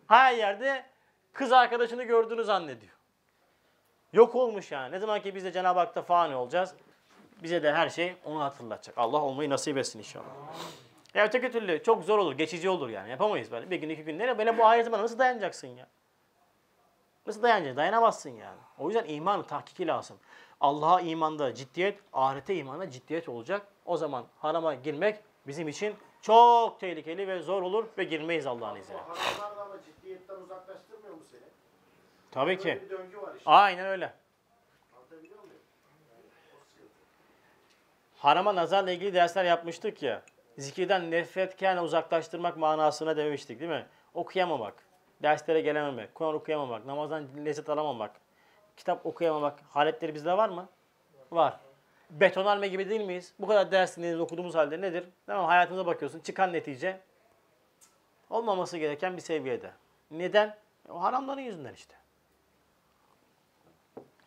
A: Her yerde kız arkadaşını gördüğünü zannediyor. Yok olmuş yani. Ne zaman ki biz de Cenab-ı Hak'ta fani olacağız. Bize de her şey onu hatırlatacak. Allah olmayı nasip etsin inşallah. Ya öteki türlü çok zor olur, geçici olur yani. Yapamayız böyle. Bir gün, iki gün. Nereye? Böyle bu ahirete bana nasıl dayanacaksın ya? Nasıl dayanacaksın? Dayanamazsın yani. O yüzden imanı tahkiki lazım. Allah'a imanda ciddiyet, ahirete imanda ciddiyet olacak. O zaman harama girmek bizim için çok tehlikeli ve zor olur ve girmeyiz Allah'ın izniyle. Haramlar ama ciddiyetten uzaklaştırmıyor mu seni? Tabii Böyle ki. Bir döngü var işte. Aynen öyle. Harama nazarla ilgili dersler yapmıştık ya zikirden nefretkâne uzaklaştırmak manasına demiştik değil mi? Okuyamamak, derslere gelememek, Kur'an okuyamamak, namazdan lezzet alamamak, kitap okuyamamak haletleri bizde var mı? Var. Betonarme gibi değil miyiz? Bu kadar ders dinlediğimiz, okuduğumuz halde nedir? Tamam hayatımıza bakıyorsun. Çıkan netice olmaması gereken bir seviyede. Neden? E, o haramların yüzünden işte.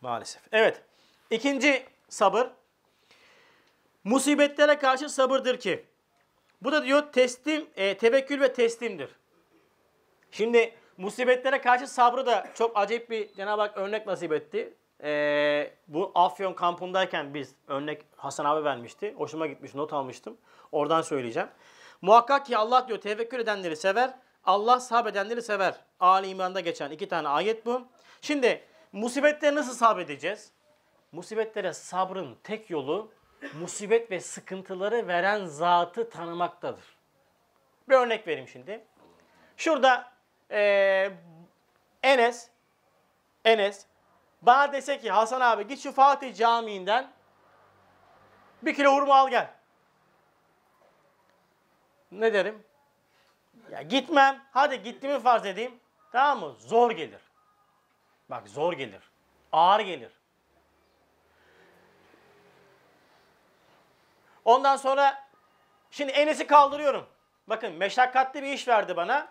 A: Maalesef. Evet. İkinci sabır. Musibetlere karşı sabırdır ki bu da diyor teslim, e, tevekkül ve teslimdir. Şimdi musibetlere karşı sabrı da çok acayip bir Cenab-ı Hak örnek nasip etti. E, bu Afyon kampındayken biz örnek Hasan abi vermişti. Hoşuma gitmiş not almıştım. Oradan söyleyeceğim. Muhakkak ki Allah diyor tevekkül edenleri sever. Allah sabredenleri sever. Ali İmran'da geçen iki tane ayet bu. Şimdi musibetlere nasıl sabredeceğiz? Musibetlere sabrın tek yolu musibet ve sıkıntıları veren zatı tanımaktadır. Bir örnek vereyim şimdi. Şurada e, Enes, Enes bana dese ki Hasan abi git şu Fatih Camii'nden bir kilo hurma al gel. Ne derim? Ya gitmem. Hadi gittiğimi farz edeyim. Tamam mı? Zor gelir. Bak zor gelir. Ağır gelir. Ondan sonra şimdi Enes'i kaldırıyorum. Bakın meşakkatli bir iş verdi bana.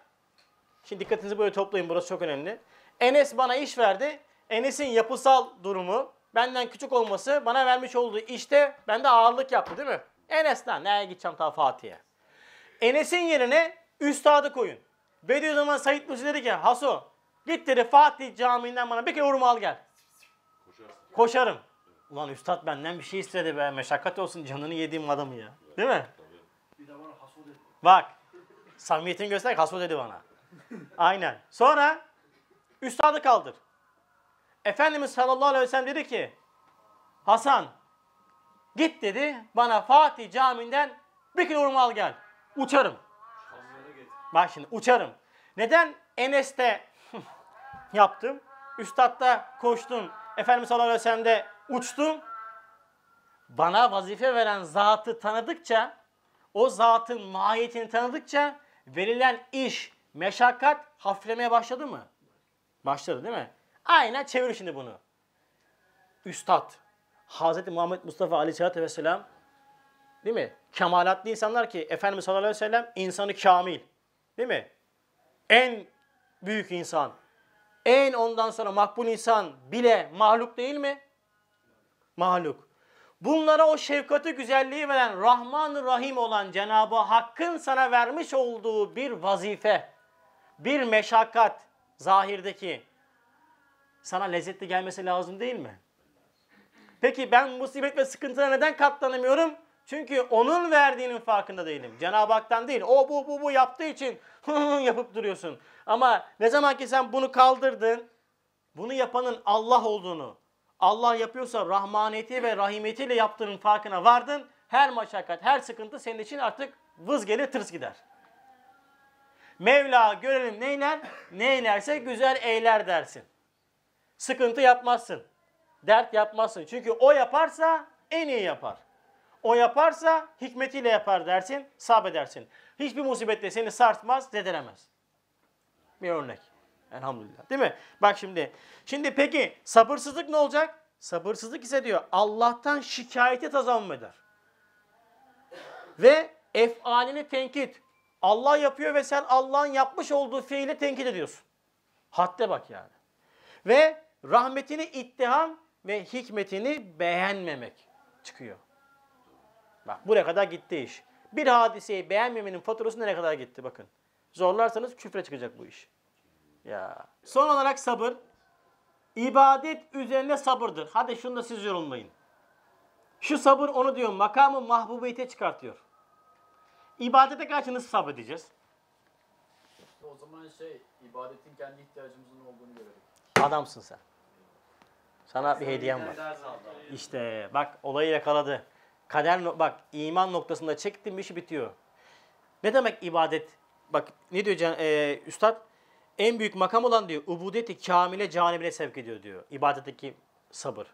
A: Şimdi dikkatinizi böyle toplayın burası çok önemli. Enes bana iş verdi. Enes'in yapısal durumu benden küçük olması bana vermiş olduğu işte bende ağırlık yaptı değil mi? Enes'ten nereye gideceğim ta Fatih'e. Enes'in yerine üstadı koyun. Bediüzzaman Said Nursi dedi ki Haso git dedi Fatih Camii'nden bana bir kere hurma al gel. Koşarsın. Koşarım. Ulan üstad benden bir şey istedi be. Meşakkat olsun canını yediğim adamı ya. Değil mi? Bir de bana hasut etti. Bak. Samimiyetini göster hasut dedi bana. Aynen. Sonra üstadı kaldır. Efendimiz sallallahu aleyhi ve sellem dedi ki Hasan git dedi bana Fatih caminden bir kilo hurma al gel. Uçarım. Bak şimdi uçarım. Neden Enes'te yaptım? Üstad'da koştum. Efendimiz sallallahu aleyhi ve sellem'de uçtum. Bana vazife veren zatı tanıdıkça, o zatın mahiyetini tanıdıkça verilen iş, meşakkat hafiflemeye başladı mı? Başladı değil mi? Aynen çevir şimdi bunu. Üstad, Hz. Muhammed Mustafa Aleyhisselatü Vesselam değil mi? Kemalatlı insanlar ki Efendimiz sallallahu aleyhi ve sellem insanı kamil. Değil mi? En büyük insan, en ondan sonra makbul insan bile mahluk değil mi? mahluk. Bunlara o şefkati güzelliği veren rahman Rahim olan Cenab-ı Hakk'ın sana vermiş olduğu bir vazife, bir meşakkat zahirdeki sana lezzetli gelmesi lazım değil mi? Peki ben musibet ve sıkıntıya neden katlanamıyorum? Çünkü onun verdiğinin farkında değilim. Cenab-ı Hak'tan değil. O bu bu bu yaptığı için yapıp duruyorsun. Ama ne zaman ki sen bunu kaldırdın, bunu yapanın Allah olduğunu, Allah yapıyorsa rahmaniyeti ve rahimetiyle yaptığının farkına vardın. Her maşakat, her sıkıntı senin için artık vız gelir tırs gider. Mevla görelim neyler? Neylerse güzel eyler dersin. Sıkıntı yapmazsın. Dert yapmazsın. Çünkü o yaparsa en iyi yapar. O yaparsa hikmetiyle yapar dersin, sabredersin. Hiçbir musibette seni sarsmaz, zedelemez. Bir örnek. Elhamdülillah. Değil mi? Bak şimdi. Şimdi peki sabırsızlık ne olacak? Sabırsızlık ise diyor Allah'tan şikayeti tazammım eder. Ve efalini tenkit. Allah yapıyor ve sen Allah'ın yapmış olduğu fiili tenkit ediyorsun. Hatta bak yani. Ve rahmetini ittiham ve hikmetini beğenmemek çıkıyor. Bak buraya kadar gitti iş. Bir hadiseyi beğenmemenin faturası nereye kadar gitti bakın. Zorlarsanız küfre çıkacak bu iş. Ya. Son olarak sabır. İbadet üzerine sabırdır. Hadi şunu da siz yorulmayın. Şu sabır onu diyor makamı mahbubiyete çıkartıyor. İbadete karşı nasıl sabredeceğiz? İşte o zaman şey ibadetin kendi ihtiyacımızın olduğunu görelim. Adamsın sen. Sana bir hediyem var. İşte bak olayı yakaladı. Kader bak iman noktasında çektim bir şey bitiyor. Ne demek ibadet? Bak ne diyor can, e, üstad? en büyük makam olan diyor ubudiyeti kamile canibine sevk ediyor diyor ibadetteki sabır.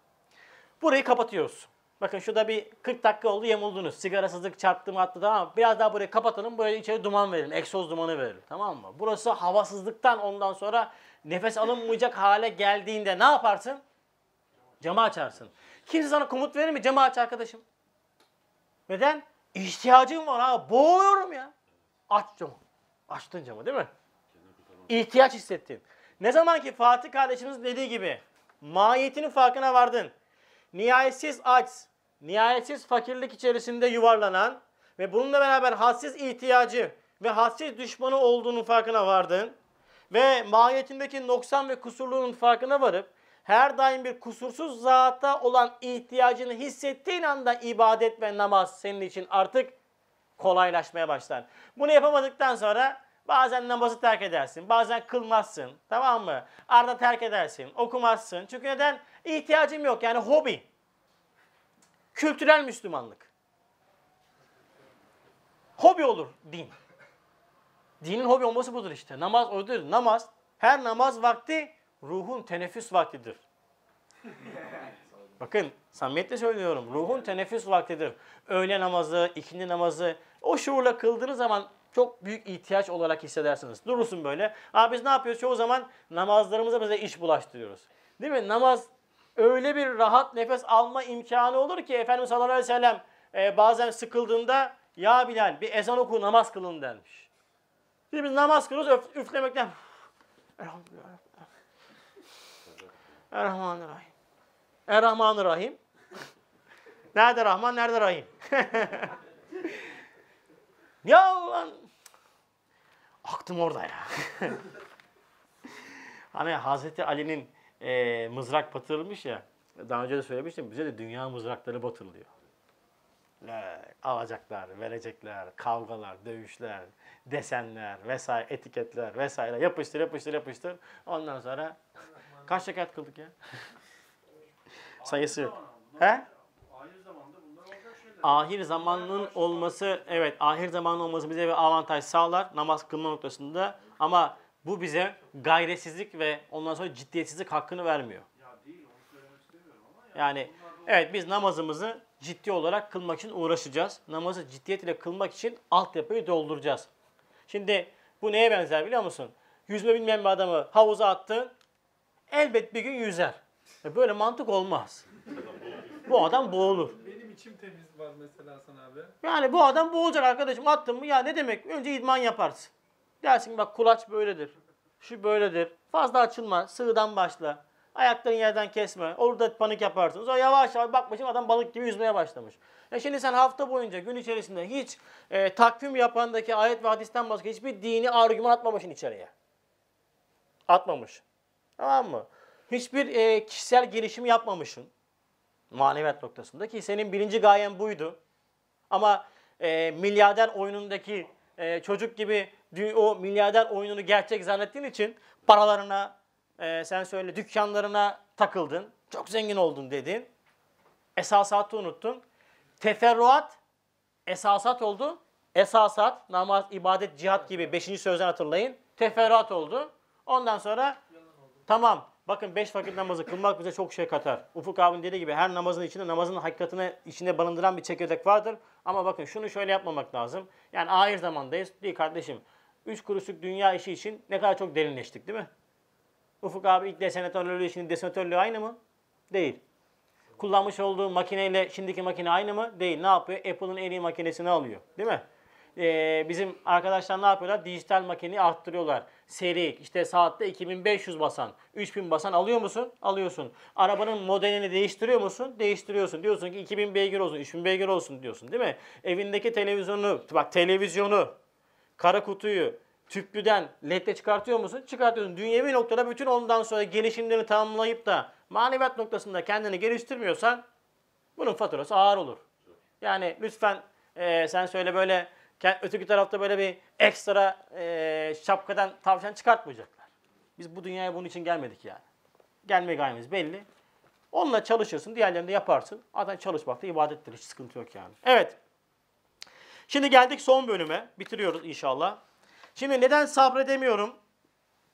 A: Burayı kapatıyoruz. Bakın şurada bir 40 dakika oldu yamuldunuz. Sigarasızlık çarptı mı attı tamam Biraz daha burayı kapatalım. Buraya içeri duman verelim. eksoz dumanı verelim. Tamam mı? Burası havasızlıktan ondan sonra nefes alınmayacak hale geldiğinde ne yaparsın? Cama açarsın. Kimse sana komut verir mi? Cama aç arkadaşım. Neden? İhtiyacım var ha. Boğuyorum ya. Aç camı. Açtın camı değil mi? ihtiyaç hissettin. Ne zaman ki Fatih kardeşimiz dediği gibi mahiyetinin farkına vardın. Nihayetsiz aç, nihayetsiz fakirlik içerisinde yuvarlanan ve bununla beraber hassiz ihtiyacı ve hassiz düşmanı olduğunun farkına vardın ve mahiyetindeki noksan ve kusurluğunun farkına varıp her daim bir kusursuz zata olan ihtiyacını hissettiğin anda ibadet ve namaz senin için artık kolaylaşmaya başlar. Bunu yapamadıktan sonra Bazen namazı terk edersin, bazen kılmazsın, tamam mı? Arada terk edersin, okumazsın. Çünkü neden? İhtiyacım yok yani hobi. Kültürel Müslümanlık. Hobi olur din. Dinin hobi olması budur işte. Namaz odur. Namaz, her namaz vakti ruhun teneffüs vaktidir. Bakın samimiyetle söylüyorum. Ruhun teneffüs vaktidir. Öğle namazı, ikindi namazı o şuurla kıldığınız zaman çok büyük ihtiyaç olarak hissedersiniz. Durursun böyle. Abi biz ne yapıyoruz? Çoğu zaman namazlarımıza bize iş bulaştırıyoruz. Değil mi? Namaz öyle bir rahat nefes alma imkanı olur ki Efendimiz sallallahu aleyhi ve sellem e, bazen sıkıldığında ya Bilal bir ezan oku namaz kılın denmiş. Şimdi biz namaz kılıyoruz öf, üflemekten. Elhamdülillah. Errahmanirrahim. Errahmanirrahim. Nerede Rahman, nerede Rahim? Ya lan aklım orada ya. hani Hazreti Ali'nin e, mızrak batırılmış ya. Daha önce de söylemiştim. Bize de dünya mızrakları batırılıyor. Ne, alacaklar, verecekler, kavgalar, dövüşler, desenler, vesaire, etiketler vesaire. Yapıştır, yapıştır, yapıştır. Ondan sonra kaç rekat kıldık ya? Sayısı yok. He? ahir zamanının olması evet ahir zamanın olması bize bir avantaj sağlar namaz kılma noktasında ama bu bize gayretsizlik ve ondan sonra ciddiyetsizlik hakkını vermiyor. Yani evet biz namazımızı ciddi olarak kılmak için uğraşacağız. Namazı ciddiyetle kılmak için altyapıyı dolduracağız. Şimdi bu neye benzer biliyor musun? Yüzme bilmeyen bir adamı havuza attın. Elbet bir gün yüzer. E, böyle mantık olmaz. Bu adam boğulur içim temiz var mesela sana abi. Yani bu adam bu olacak arkadaşım attın mı ya ne demek önce idman yaparsın. Dersin bak kulaç böyledir. Şu böyledir. Fazla açılma. Sığdan başla. Ayaklarını yerden kesme. Orada panik yaparsın. Sonra yavaş yavaş bakmışım adam balık gibi yüzmeye başlamış. E şimdi sen hafta boyunca gün içerisinde hiç e, takvim yapandaki ayet ve hadisten başka hiçbir dini argüman atmamışsın içeriye. Atmamış. Tamam mı? Hiçbir e, kişisel gelişim yapmamışsın. Maneviyat noktasında ki senin birinci gayen buydu. Ama e, milyarder oyunundaki e, çocuk gibi o milyarder oyununu gerçek zannettiğin için paralarına, e, sen söyle dükkanlarına takıldın. Çok zengin oldun dedin. Esasatı unuttun. Teferruat esasat oldu. Esasat, namaz, ibadet, cihat gibi beşinci sözden hatırlayın. Teferruat oldu. Ondan sonra tamam Bakın beş vakit namazı kılmak bize çok şey katar. Ufuk abinin dediği gibi her namazın içinde namazın hakikatine içine barındıran bir çekirdek vardır. Ama bakın şunu şöyle yapmamak lazım. Yani ahir zamandayız. Değil kardeşim. Üç kuruşluk dünya işi için ne kadar çok derinleştik değil mi? Ufuk abi ilk desenatörlüğü için desenatörlüğü aynı mı? Değil. Kullanmış olduğu makineyle şimdiki makine aynı mı? Değil. Ne yapıyor? Apple'ın en iyi makinesini alıyor. Değil mi? e, bizim arkadaşlar ne yapıyorlar? Dijital makineyi arttırıyorlar. Seri işte saatte 2500 basan, 3000 basan alıyor musun? Alıyorsun. Arabanın modelini değiştiriyor musun? Değiştiriyorsun. Diyorsun ki 2000 beygir olsun, 3000 beygir olsun diyorsun değil mi? Evindeki televizyonu, bak televizyonu, kara kutuyu, tüplüden LED'de çıkartıyor musun? Çıkartıyorsun. Dünyevi noktada bütün ondan sonra gelişimlerini tamamlayıp da maneviyat noktasında kendini geliştirmiyorsan bunun faturası ağır olur. Yani lütfen e, sen söyle böyle öteki tarafta böyle bir ekstra e, şapkadan tavşan çıkartmayacaklar. Biz bu dünyaya bunun için gelmedik yani. Gelme gayemiz belli. Onunla çalışırsın, diğerlerini de yaparsın. Zaten çalışmak da ibadettir, hiç sıkıntı yok yani. Evet. Şimdi geldik son bölüme. Bitiriyoruz inşallah. Şimdi neden sabredemiyorum?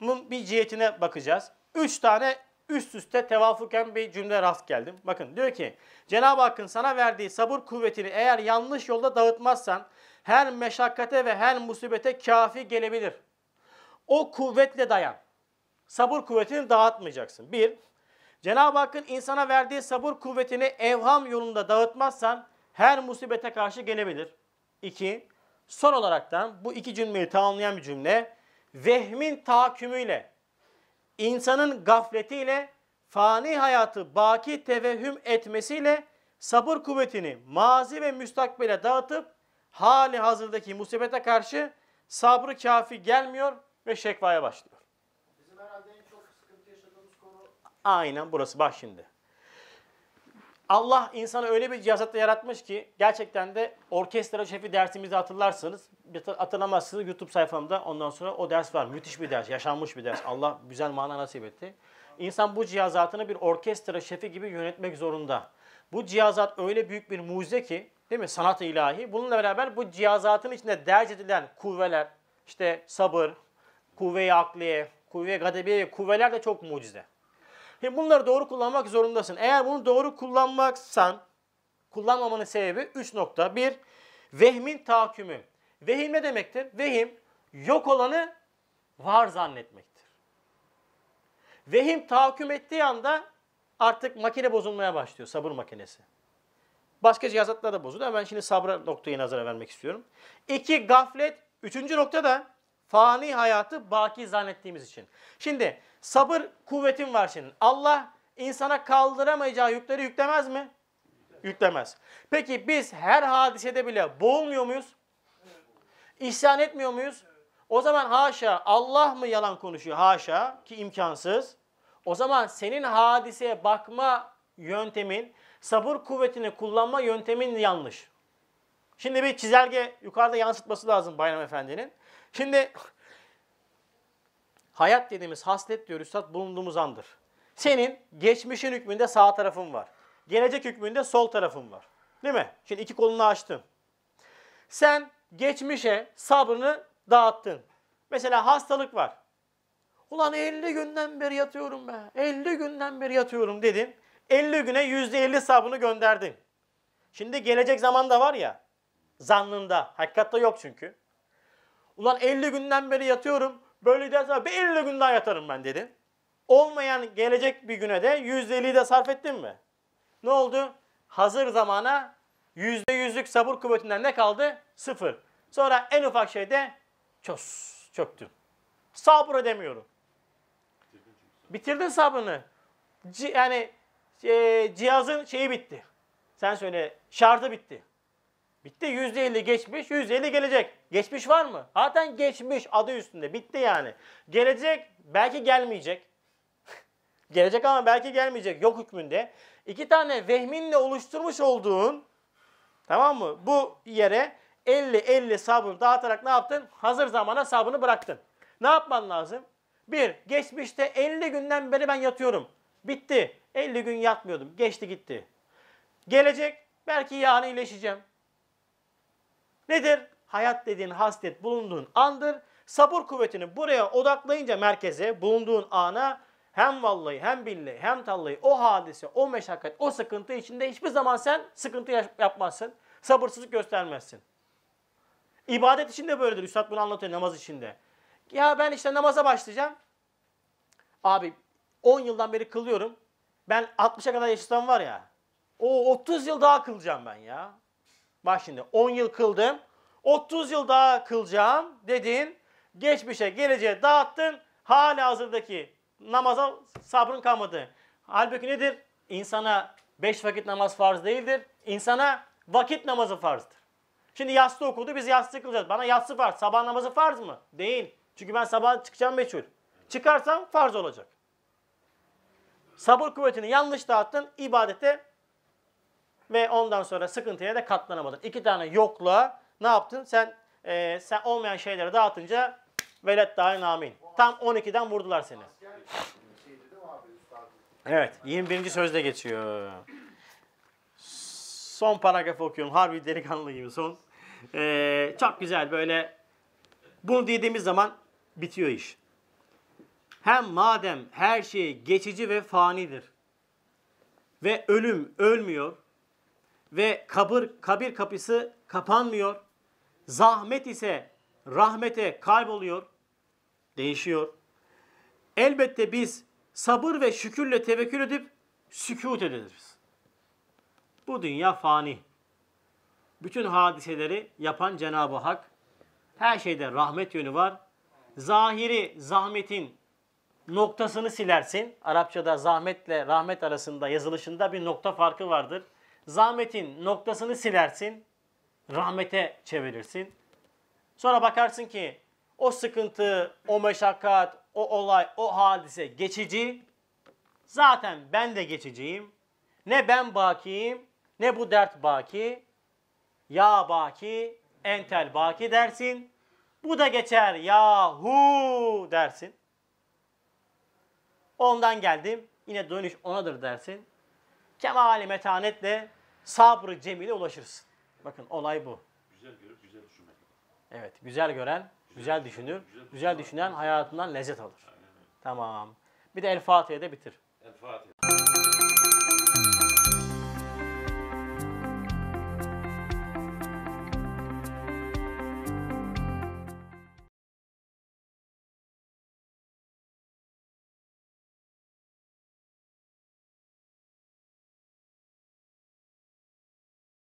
A: Bunun bir cihetine bakacağız. Üç tane üst üste tevafuken bir cümle rast geldim. Bakın diyor ki Cenab-ı Hakk'ın sana verdiği sabır kuvvetini eğer yanlış yolda dağıtmazsan her meşakkate ve her musibete kafi gelebilir. O kuvvetle dayan. Sabır kuvvetini dağıtmayacaksın. Bir, Cenab-ı Hakk'ın insana verdiği sabır kuvvetini evham yolunda dağıtmazsan her musibete karşı gelebilir. İki, son olaraktan bu iki cümleyi tamamlayan bir cümle. Vehmin tahakkümüyle, insanın gafletiyle, fani hayatı baki tevehhüm etmesiyle sabır kuvvetini mazi ve müstakbele dağıtıp hali hazırdaki musibete karşı sabrı kafi gelmiyor ve şekvaya başlıyor. Bizim herhalde en çok sıkıntı yaşadığımız konu... Aynen burası bak şimdi. Allah insanı öyle bir cihazatta yaratmış ki gerçekten de orkestra şefi dersimizi hatırlarsınız. Hatırlamazsınız YouTube sayfamda ondan sonra o ders var. Müthiş bir ders, yaşanmış bir ders. Allah güzel mana nasip etti. İnsan bu cihazatını bir orkestra şefi gibi yönetmek zorunda. Bu cihazat öyle büyük bir mucize ki Değil mi? Sanat ilahi. Bununla beraber bu cihazatın içinde derc edilen kuvveler, işte sabır, kuvve-i akliye, kuvve-i gadebiye kuvveler de çok mucize. Şimdi bunları doğru kullanmak zorundasın. Eğer bunu doğru kullanmaksan, kullanmamanın sebebi 3 nokta. bir, Vehmin tahakkümü. Vehim ne demektir? Vehim yok olanı var zannetmektir. Vehim tahakküm ettiği anda artık makine bozulmaya başlıyor. Sabır makinesi. Başka cihazatlar da bozuluyor. Ben şimdi sabra noktayı nazara vermek istiyorum. İki gaflet. Üçüncü nokta da fani hayatı baki zannettiğimiz için. Şimdi sabır kuvvetin var şimdi. Allah insana kaldıramayacağı yükleri yüklemez mi? Yüklemez. Peki biz her hadisede bile boğulmuyor muyuz? İsyan etmiyor muyuz? O zaman haşa Allah mı yalan konuşuyor? Haşa ki imkansız. O zaman senin hadiseye bakma yöntemin sabır kuvvetini kullanma yöntemin yanlış. Şimdi bir çizelge yukarıda yansıtması lazım Bayram Efendi'nin. Şimdi hayat dediğimiz haslet diyor üstad bulunduğumuz andır. Senin geçmişin hükmünde sağ tarafın var. Gelecek hükmünde sol tarafın var. Değil mi? Şimdi iki kolunu açtın. Sen geçmişe sabrını dağıttın. Mesela hastalık var. Ulan 50 günden beri yatıyorum be. 50 günden beri yatıyorum dedin. 50 güne %50 hesabını gönderdin. Şimdi gelecek zamanda var ya zannında. hakikatte yok çünkü. Ulan 50 günden beri yatıyorum. Böyle giderse bir 50 gün daha yatarım ben dedin. Olmayan gelecek bir güne de %50'yi de sarf ettin mi? Ne oldu? Hazır zamana %100'lük sabır kuvvetinden ne kaldı? Sıfır. Sonra en ufak şeyde çöz, çöktüm. Sabır edemiyorum. Bitirdin sabrını. C yani ee, cihazın şeyi bitti. Sen söyle şartı bitti. Bitti. 150 geçmiş, 150 gelecek. Geçmiş var mı? Zaten geçmiş adı üstünde. Bitti yani. Gelecek belki gelmeyecek. gelecek ama belki gelmeyecek. Yok hükmünde. İki tane vehminle oluşturmuş olduğun tamam mı? Bu yere 50-50 sabrını dağıtarak ne yaptın? Hazır zamana sabrını bıraktın. Ne yapman lazım? Bir, geçmişte 50 günden beri ben yatıyorum. Bitti. 50 gün yatmıyordum. Geçti gitti. Gelecek belki yarın iyileşeceğim. Nedir? Hayat dediğin hasret bulunduğun andır. Sabır kuvvetini buraya odaklayınca merkeze, bulunduğun ana hem vallahi hem billahi hem tallahi o hadise, o meşakkat, o sıkıntı içinde hiçbir zaman sen sıkıntı yapmazsın. Sabırsızlık göstermezsin. İbadet içinde böyledir. Üstad bunu anlatıyor namaz içinde. Ya ben işte namaza başlayacağım. Abi 10 yıldan beri kılıyorum. Ben 60'a kadar yaşasam var ya. O 30 yıl daha kılacağım ben ya. Bak şimdi 10 yıl kıldım. 30 yıl daha kılacağım dedin. Geçmişe, geleceğe dağıttın. Hala hazırdaki namaza sabrın kalmadı. Halbuki nedir? İnsana 5 vakit namaz farz değildir. İnsana vakit namazı farzdır. Şimdi yastı okudu biz yastı kılacağız. Bana yastı farz. Sabah namazı farz mı? Değil. Çünkü ben sabah çıkacağım meçhul. Çıkarsam farz olacak. Sabır kuvvetini yanlış dağıttın, ibadete ve ondan sonra sıkıntıya da katlanamadın. İki tane yokluğa ne yaptın? Sen e, sen olmayan şeyleri dağıtınca velet dahi amin. Tam 12'den vurdular seni. Evet, 21. sözde geçiyor. Son paragrafı okuyorum. Harbi delikanlı gibi son. Ee, çok güzel böyle. Bunu dediğimiz zaman bitiyor iş. Hem madem her şey geçici ve fanidir ve ölüm ölmüyor ve kabir, kabir kapısı kapanmıyor, zahmet ise rahmete kayboluyor, değişiyor. Elbette biz sabır ve şükürle tevekkül edip sükut ederiz. Bu dünya fani. Bütün hadiseleri yapan Cenab-ı Hak her şeyde rahmet yönü var. Zahiri zahmetin noktasını silersin. Arapçada zahmetle rahmet arasında yazılışında bir nokta farkı vardır. Zahmetin noktasını silersin, rahmete çevirirsin. Sonra bakarsın ki o sıkıntı, o meşakkat, o olay, o hadise geçici. Zaten ben de geçiciyim. Ne ben bakiyim, ne bu dert baki. Ya baki, entel baki dersin. Bu da geçer yahu dersin. Ondan geldim. Yine dönüş onadır dersin. Kemal Kemali metanetle sabrı cemile ulaşırsın. Bakın olay bu. Güzel görüp güzel düşünmek. Evet. Güzel gören, güzel, güzel düşünür. Güzel, güzel düşünen hayatından lezzet alır. Aynen. Tamam. Bir de El Fatiha'ya da bitir. El Fatiha.